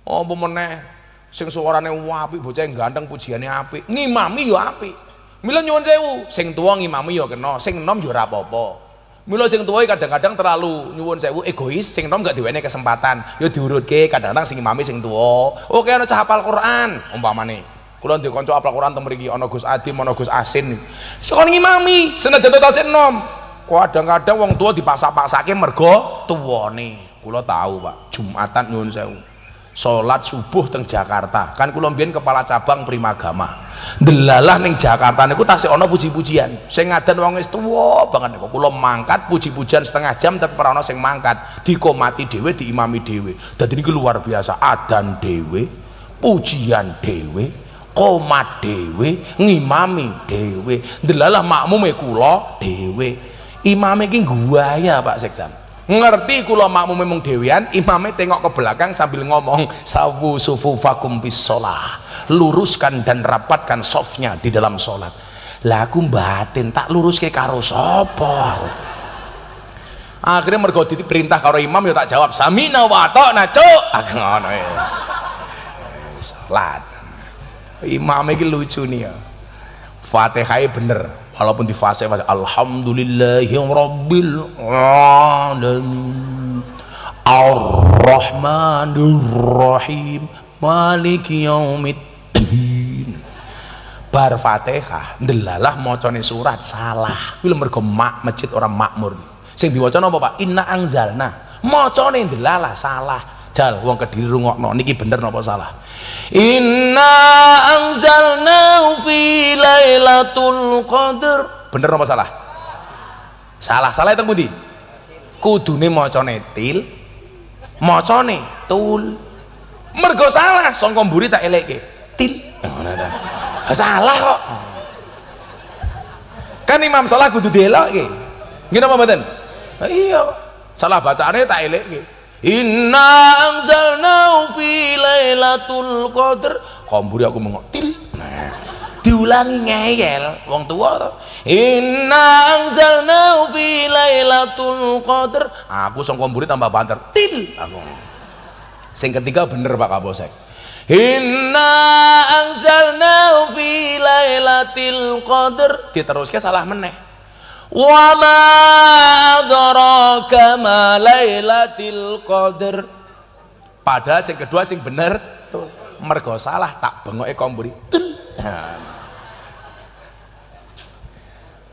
Oh pemeneh sing suarane api, bocah ganteng pujiane api, ngimami yo api. Mila nyuwun sewu, sing tuwa ngimami yo kena, sing enom yo ora apa-apa. sing tuwa kadang-kadang terlalu nyuwun sewu egois, sing nom gak diwene kesempatan. Ya diurutke kadang-kadang sing imame sing tuwa. Oke ana cah hafal Quran umpamane kula ndek kanca apal Quran teng mriki ana Gus Adi ana Gus Asin sekon ngimami senajan totasin nom kadang-kadang wong tua dipaksa-paksake mergo tuwane kula tahu Pak Jumatan nyuwun sewu salat subuh teng Jakarta kan kula mbiyen kepala cabang Primagama delalah ning Jakarta niku tasih ana puji-pujian sing ngaden wong wis tuwa banget niku kula mangkat puji-pujian setengah jam tetep ora ana sing mangkat dikomati dhewe diimami dhewe dadi niku luar biasa adan dhewe pujian dhewe koma dewe ngimami dewe delalah makmum kula dhewe imame iki guaya Pak Sekjan ngerti kula makmume memang dhewean imame tengok ke belakang sambil ngomong sawu sufu fakum bisolah luruskan dan rapatkan softnya di dalam sholat lah aku batin tak lurus ke karo sopo akhirnya mergoti perintah karo imam ya tak jawab samina wato ta'na cuk aku ngono salat imam ini lucu nih ya fatihahnya bener walaupun di fase alhamdulillahirabbil alamin arrahmanirrahim maliki yaumiddin bar fatihah ndelalah mocone surat salah kuwi mergo mak masjid orang makmur sing diwaca napa Pak inna angzalna mocone ndelalah salah jal wong kediri rungokno niki bener napa salah inna anzalna fi lailatul qadr bener napa salah salah salah itu pundi kudune macane til macane tul mergo salah sangka mburi tak eleke til salah kok kan imam salah kudu dielok nggih napa mboten iya salah bacaannya tak elek eleke Inna anzalna fi lailatul qadr. Kamburi aku mengotil. Nah, diulangi ngeyel wong tua to. Inna anzalna fi lailatul qadr. Aku sing kamburi tambah banter. Til aku. Sing ketiga bener Pak kaposek. Inna anzalna fi lailatul qadr. Diteruske salah meneh. Wa ma adraka ma lailatul qadar. Padahal sing kedua sing bener tuh. Mergo salah tak bengoke tuh,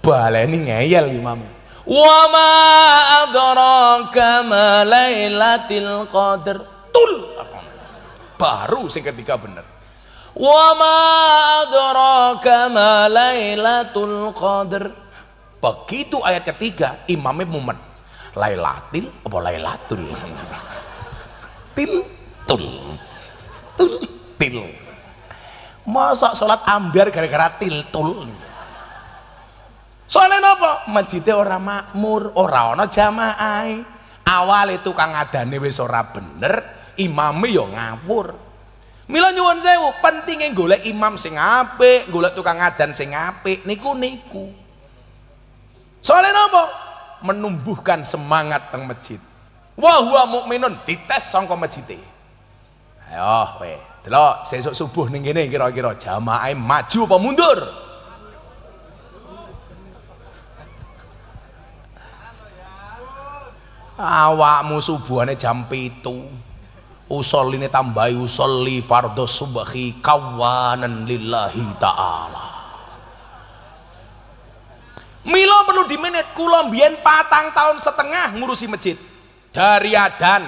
Baleni ngeyel imam. Wa ma adraka ma lailatul qadar. Tul. Baru sing ketiga bener. Wa ma adraka ma lailatul qadar. Begitu ayat ketiga, imamnya mumet. Lailatil apa lailatul? Til tul. Tul til. Masa sholat ambiar gara-gara til tul. Soalnya apa? Masjidnya orang makmur, orang ana jamaah. itu kang adane wis ora bener, imame ya ngawur. Mila nyuwun sewu, pentinge golek imam sing apik, golek tukang adan sing apik niku niku. Soalnya apa? Menumbuhkan semangat teng masjid. Wah huwa mukminun dites sangka masjid. Ayo weh delok sesuk subuh ning kene kira-kira jamaah maju apa mundur? awakmu subuhane jam pitu usoline tambahi usoli fardhu subhi kawanan lillahi ta'ala Milo perlu di menit kulombien patang tahun setengah ngurusi masjid. Dari adan,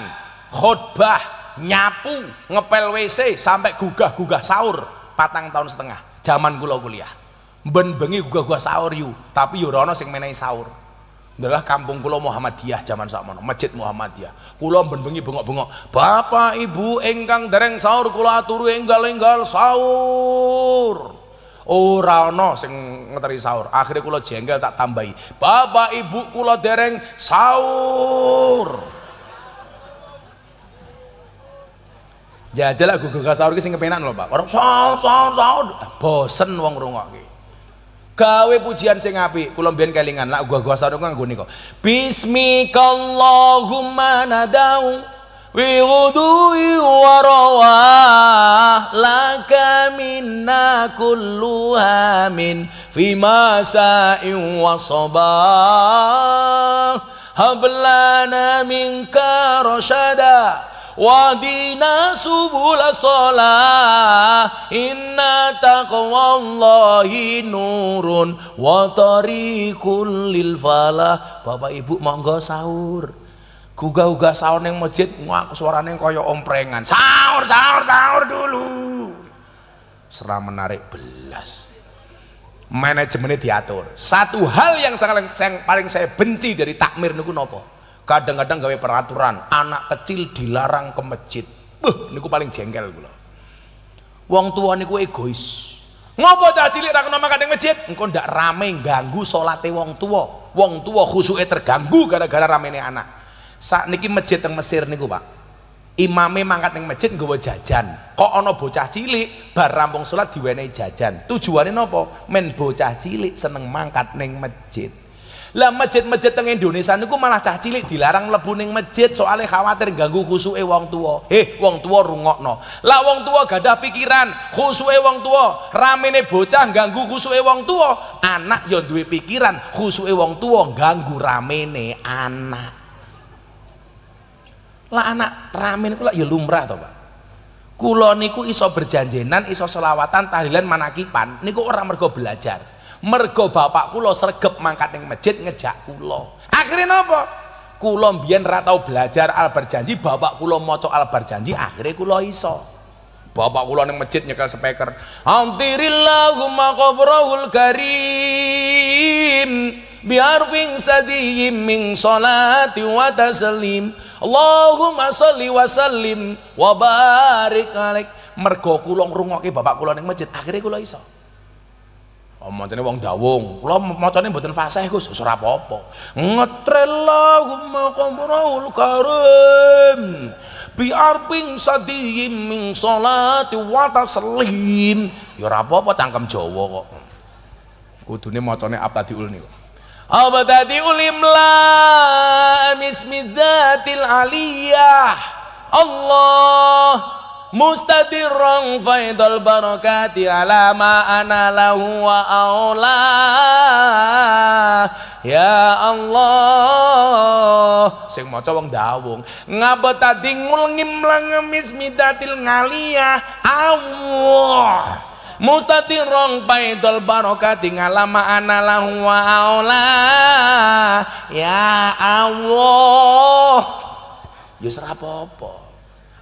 khotbah, nyapu, ngepel WC sampai gugah-gugah sahur patang tahun setengah. Zaman gula kuliah. Ben bengi gugah-gugah sahur yu, tapi yo ora sing menai sahur. Adalah kampung Kulo Muhammadiyah zaman zaman Masjid Muhammadiyah. Kulo ben bengi bengok-bengok, "Bapak Ibu engkang dereng sahur Kulo aturu enggal-enggal sahur." ora ana sing ngeteri sahur akhirnya kula jengkel tak tambahi bapak ibu kula dereng sahur jajal aku gak sahur ki sing kepenak lho Pak orang sahur sahur sahur bosen wong rungokke gawe pujian sing apik kula mbiyen kelingan lak gua-gua sahur kok nggone kok bismikallahumma nadau biwudu'i warawah laka minna kullu min fi sa'in wa sabah hablana minka rasyada wadina subula sholah inna Allahi nurun wa tariqul lil falah bapak ibu monggo sahur Gugah-gugah sahur neng masjid, suara suaranya koyo omprengan. Sahur, sahur, sahur dulu. Seram menarik belas. Manajemennya diatur. Satu hal yang sangat yang paling saya benci dari takmir niku nopo. Kadang-kadang gawe peraturan, anak kecil dilarang ke masjid. Buh, niku paling jengkel gula. Wong tua niku egois. Ngopo cah cilik ra kena makan masjid? Engko ndak rame ganggu salate wong tua. Wong tua khusuke terganggu gara-gara ramene anak. Saat niki masjid yang Mesir niku pak. Imame mangkat neng masjid gue jajan. Kok ono bocah cilik bar rampung sholat diwenei jajan. Tujuannya nopo? Men bocah cilik seneng mangkat neng masjid. Lah masjid-masjid teng Indonesia niku malah cah cilik dilarang mlebu neng masjid soalnya khawatir ganggu khusuke wong tua. Eh, wong tua rungok rungokno. Lah wong tua gadah pikiran, khusuke wong tua, ramene bocah ganggu khusuke wong tua. Anak yo ya duwe pikiran, khusuke wong tua ganggu ramene anak lah anak ramen kula ya lumrah to Pak kula niku iso berjanjenan iso selawatan tahlilan manakipan niku orang mergo belajar mergo bapak kula sergep mangkat ning masjid ngejak kula akhirnya napa kula mbiyen ra tau belajar al berjanji bapak kula maca al berjanji akhirnya kula iso bapak kula ning masjid nyekel speaker antirillahumma qabrahul karim wing sadiyim min salati wa taslim Allahumma sholli wa sallim wa barik alaik. Mergo kula ngrungokke bapak kula ning masjid, akhirnya kula iso. Oh, macane wong dawung, kula macane mboten fasih Gus, ora apa-apa. Ngetrillahumma qabraul karim. Biar ping sadihim min salati wa taslim. Ya ora apa-apa cangkem Jawa kok. Kudune macane abadiul niku. Au batadiul lah mismidzatil aliyah. Allah mustadirrong faidol barokati alama ma ana lahu wa aula. Ya Allah sing maca wong dawung ngapa tadi ngulngim langemis midatil ngaliyah Allah mustatirong baidul barokati ngalama analahum wa aula ya Allah ya apa-apa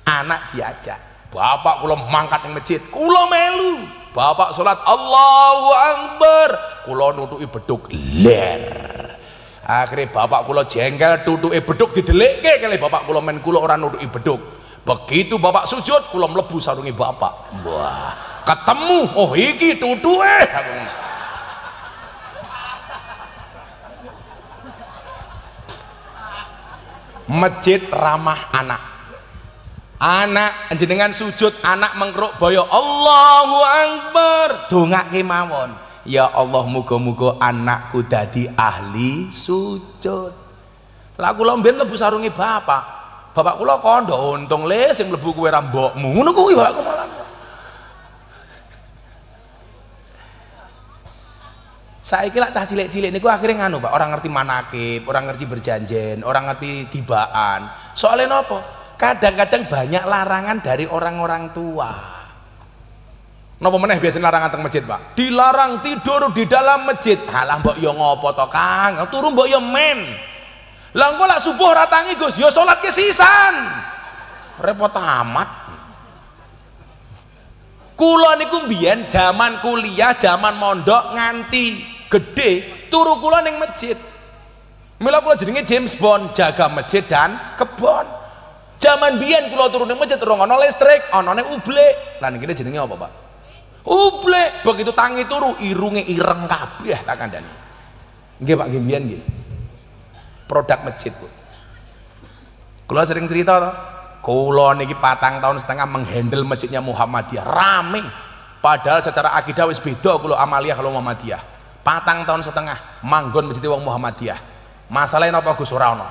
anak diajak bapak kula mangkat ning masjid kula melu bapak salat Allahu akbar kula nutuki beduk ler akhirnya bapak kula jengkel tutuke beduk didelikke kali bapak kula men kula orang nutuki beduk begitu bapak sujud kula mlebu sarungi bapak wah ketemu oh iki tutu eh masjid ramah anak anak jenengan sujud anak mengkeruk boyo Allahu Akbar dongak kemawon ya Allah muga-muga anakku dadi ahli sujud Lagu kula lebu sarungi bapak bapak kula kondo untung le sing mlebu kuwe ra ngono kuwi saya lak cah cilik-cilik niku akhirnya nganu, Pak, orang ngerti manakib, orang ngerti berjanjian orang ngerti tibaan. Soalnya nopo? Kadang-kadang banyak larangan dari orang-orang tua. Nopo meneh biasanya larangan teng masjid, Pak? Dilarang tidur di dalam masjid. Halah mbok yo ya ngopo to, Kang? Ya turu mbok yo ya men. Lah subuh ratangi, Gus. Yo sholat kesisan. Repot amat kula niku mbiyen zaman kuliah zaman mondok nganti gede turu kula ning masjid mila kulon jenenge James Bond jaga masjid dan kebon zaman biyen kulon turu ning masjid rong ana listrik ana ning ublek lan iki jenenge apa Pak uble begitu tangi turu irunge ireng kabeh tak kandhani nggih Pak nggih biyen nggih produk masjid Bu kulon sering cerita toh Kulo niki patang tahun setengah menghandle masjidnya Muhammadiyah rame. Padahal secara akidah wis beda kulo amaliah kalau Muhammadiyah. Patang tahun setengah manggon masjid wong Muhammadiyah. Masalahnya apa Gus ora ono.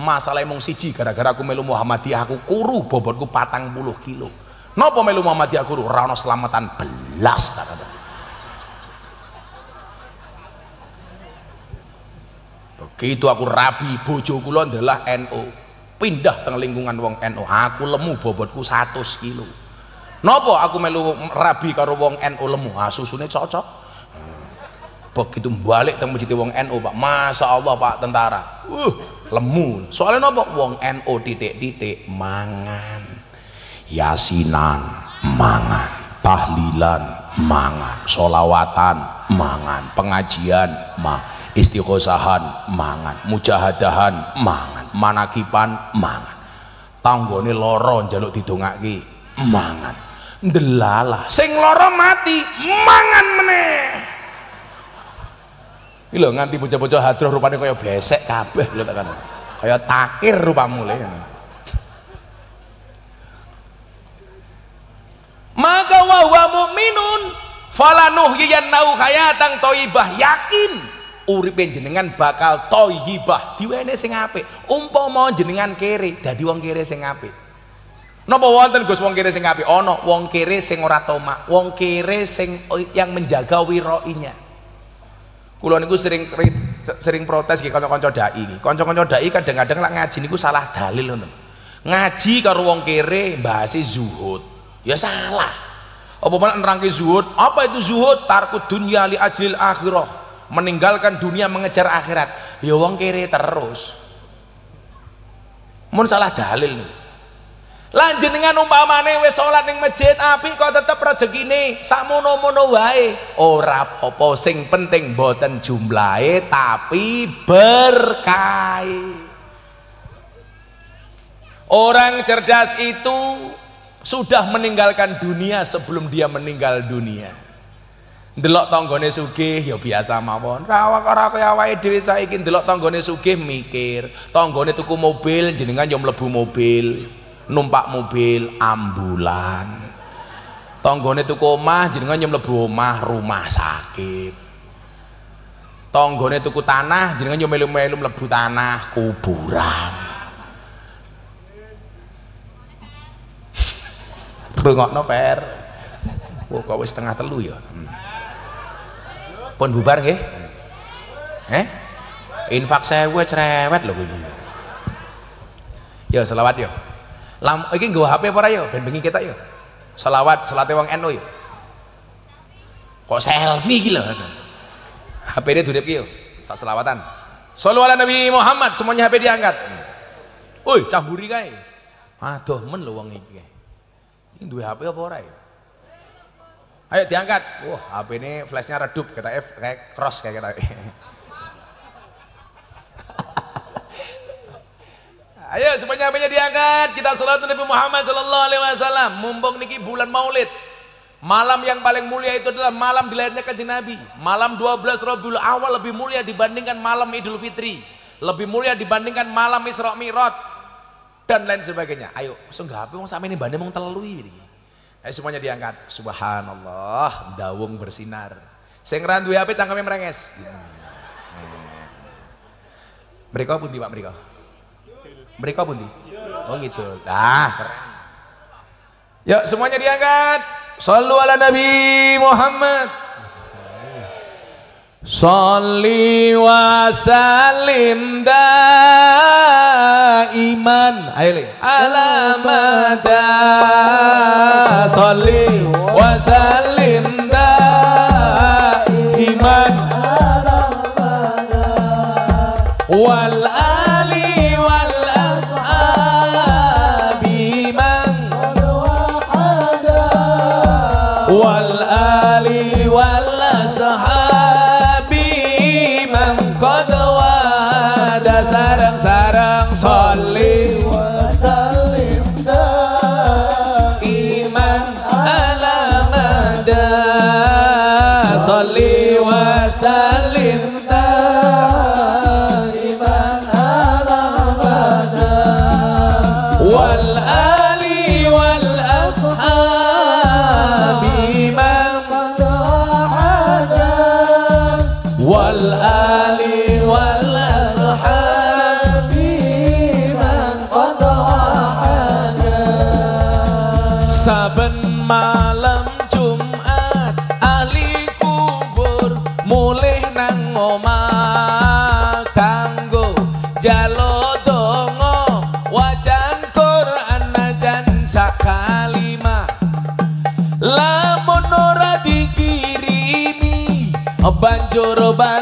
Masalahnya mung siji gara-gara aku melu Muhammadiyah aku kuru bobotku patang puluh kilo. Napa melu Muhammadiyah kuru ora ono selamatan belas kata. Begitu aku rabi bojo kula adalah NU. NO pindah teng lingkungan wong NU aku lemu bobotku 100 kilo nopo aku melu rabi karo wong NU lemu ah susune cocok hmm. begitu balik teng masjid wong NU Pak masa Allah Pak tentara uh lemu soalnya nopo wong NU titik-titik mangan yasinan mangan tahlilan mangan solawatan mangan pengajian mangan istiqosahan mangan mujahadahan mangan manakipan mangan tanggone loro jaluk didongake mangan delala sing loro mati mangan meneh iki lho nganti bocah-bocah hadroh rupane kaya besek kabeh lho tak kana kaya takir rupamu le maka wa huwa mu'minun falanuhyiyannahu hayatan thayyibah yakin uripe jenengan bakal toyibah diwene sing apik umpama jenengan kere dadi wong kere sing apik napa wonten Gus wong kere sing apik ana wong kere sing ora tomak wong kere sing yang menjaga wiroinya kula niku sering sering protes nggih kanca-kanca dai iki kanca-kanca dai kadang-kadang lak ngaji niku salah dalil ngono ngaji karo wong kere bahasa zuhud ya salah apa malah zuhud apa itu zuhud tarku dunya li ajlil akhirah meninggalkan dunia mengejar akhirat ya wong kiri terus mun salah dalil lanjut dengan umpamane wis salat ning masjid api kok tetep rezekine sakmono-mono wae ora apa sing penting boten jumlahe tapi berkah orang cerdas itu sudah meninggalkan dunia sebelum dia meninggal dunia Delok tanggane sugih ya biasa mawon. Ra ora kaya awake dhewe saiki delok tanggane sugih mikir, tanggane tuku mobil jenengan yo mlebu mobil, numpak mobil ambulan. Tanggane tuku omah jenengan yo mlebu omah rumah sakit. Tanggane tuku tanah jenengan yo melu-melu mlebu tanah kuburan. Rungokno Fer. Wah, kok wis setengah telu ya. Hmm pun bubar nggih eh infak gue cerewet loh gue. yo selawat yo lam iki nggo HP apa yo ben bengi kita yo selawat selate wong NU yo kok selfie iki lho HP ini durip yo selawatan Sallu ala Nabi Muhammad semuanya HP diangkat Woi, cah buri kae. Aduh men lho wong iki. Iki duwe HP apa ora Ayo diangkat. Wah, HP ini flashnya redup, kata F kayak cross kayak kata. Ayo semuanya HP-nya diangkat. Kita salat Nabi Muhammad sallallahu alaihi wasallam. Mumpung niki bulan Maulid. Malam yang paling mulia itu adalah malam dilahirnya kanjeng Nabi. Malam 12 Rabiul Awal lebih mulia dibandingkan malam Idul Fitri. Lebih mulia dibandingkan malam Isra Mi'raj dan lain sebagainya. Ayo, sing HP wong sakmene mbane mung telu iki. Ayo semuanya diangkat. Subhanallah, dawung bersinar. Sing ra duwe HP cangkeme merenges. Mereka hmm. pun di Pak mereka. Mereka pun Oh gitu. Nah, keren. Yuk semuanya diangkat. Sallu ala Nabi Muhammad. Salli wa salim daiman Ayo li Alamada Salli wa salim Oh, banjur ban oh,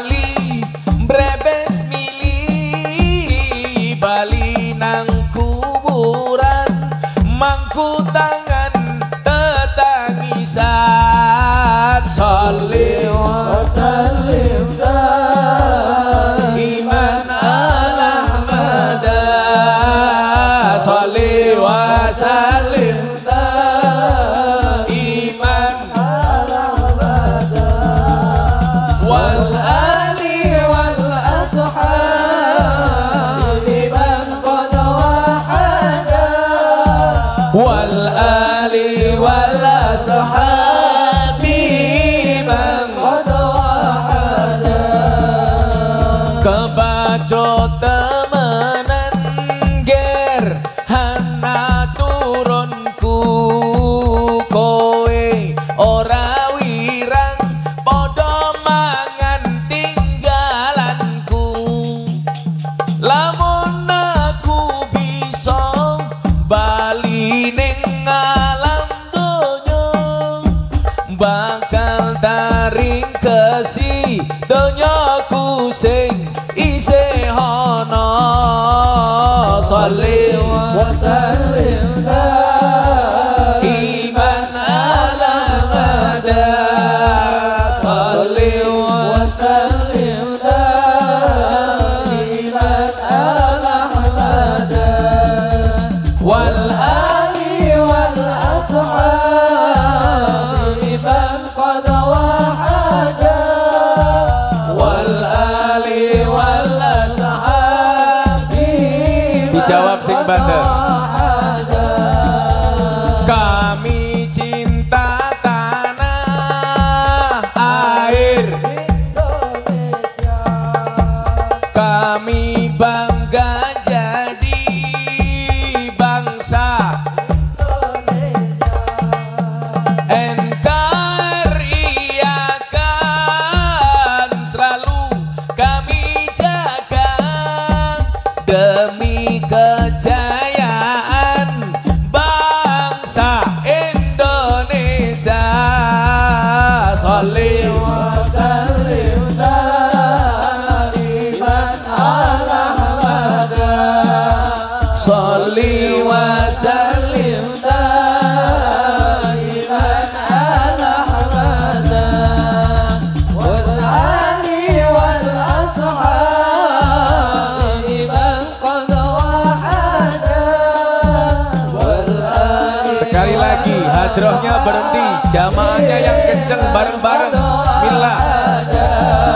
jamaahnya yang kenceng bareng-bareng bismillah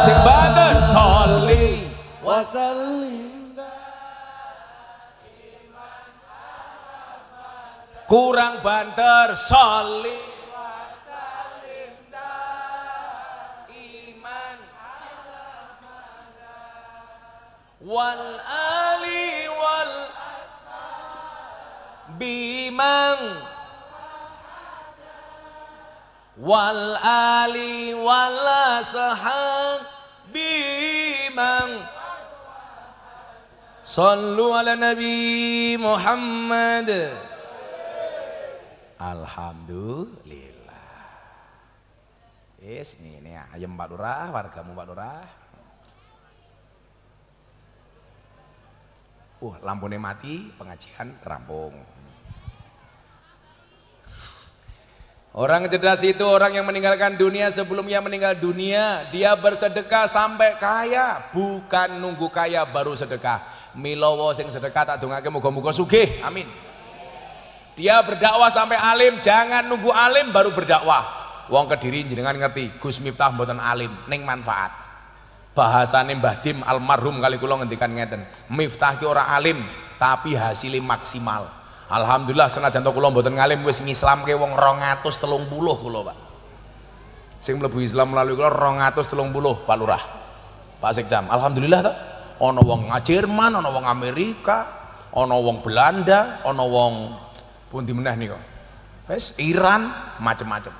sing banget sholli kurang banter sholli wal ali wal bimang wal ali wal sahab bimang. Sallu ala Nabi Muhammad Alhamdulillah Yes, ini, ini ayam Pak Lurah, wargamu Pak Lurah Uh, lampunya mati, pengajian terampung Orang cerdas itu orang yang meninggalkan dunia sebelum ia meninggal dunia. Dia bersedekah sampai kaya. Bukan nunggu kaya baru sedekah. Milowo sing sedekah tak dungake muga-muga sugih. Amin. Dia berdakwah sampai alim, jangan nunggu alim baru berdakwah. Wong Kediri jenengan ngerti, Gus Miftah mboten alim, ning manfaat. Bahasane Mbah Dim almarhum kali kula ngentikan ngeten, Miftah ki ora alim, tapi hasilnya maksimal. Alhamdulillah senajan to kula mboten ngalim wis ngislamke wong 230 kula, Pak. Sing mlebu Islam melalui kula 230 Pak Lurah. Pak Sekjam. Alhamdulillah to. Ana wong Jerman, ana wong Amerika, ana wong Belanda, ana wong pundi meneh nika. Wis Iran, macem-macem.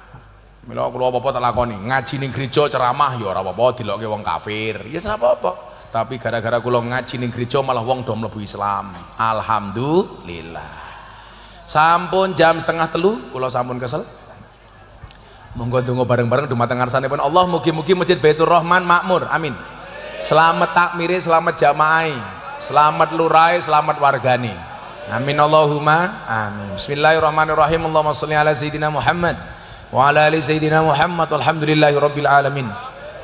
Mila kula apa-apa tak lakoni, ngaji ning gereja ceramah ya ora apa-apa dilokke wong kafir. Ya yes, ora apa-apa. Tapi gara-gara kula ngaji ning gereja malah wong do mlebu Islam. Alhamdulillah sampun jam setengah telu kalau sampun kesel monggo tunggu bareng-bareng arsani pun Allah mugi-mugi Masjid Baitur Rahman makmur amin selamat takmiri selamat jamaai selamat lurai selamat wargani amin Allahumma amin bismillahirrahmanirrahim Allahumma salli ala sayyidina Muhammad wa ala ali sayyidina Muhammad alhamdulillahi rabbil alamin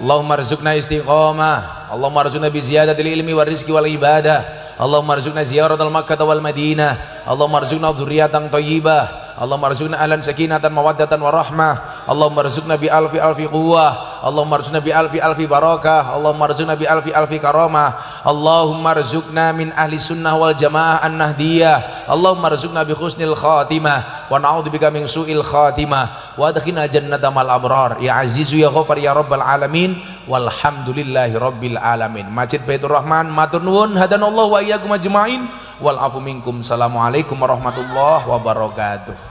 Allahumma rizukna istiqamah Allahumma rizukna bi ziyadatil ilmi rizki wal ibadah Allahumma arzuqna ziyaratal Makkah wal Madinah Allahumma arzuqna dzurriyatan thayyibah Allahumma arzuqna ahlan sakinatan mawaddatan warahmah Allah arzuqna bi alfi alfi quwwah Allahumma arzuqna bi alfi alfi barakah Allahumma arzuqna bi alfi alfi karamah Allahumma arzuqna min ahli sunnah wal jamaah an nahdiyah Allahumma arzuqna bi khusnil khatimah wa na'udzubika min su'il khatimah wa adkhilna jannata mal abrar ya azizu ya ghafar ya rabbal alamin walhamdulillahi rabbil alamin masjid baitur rahman matur nuwun hadanallahu wa iyyakum ajmain wal afu minkum assalamualaikum warahmatullahi wabarakatuh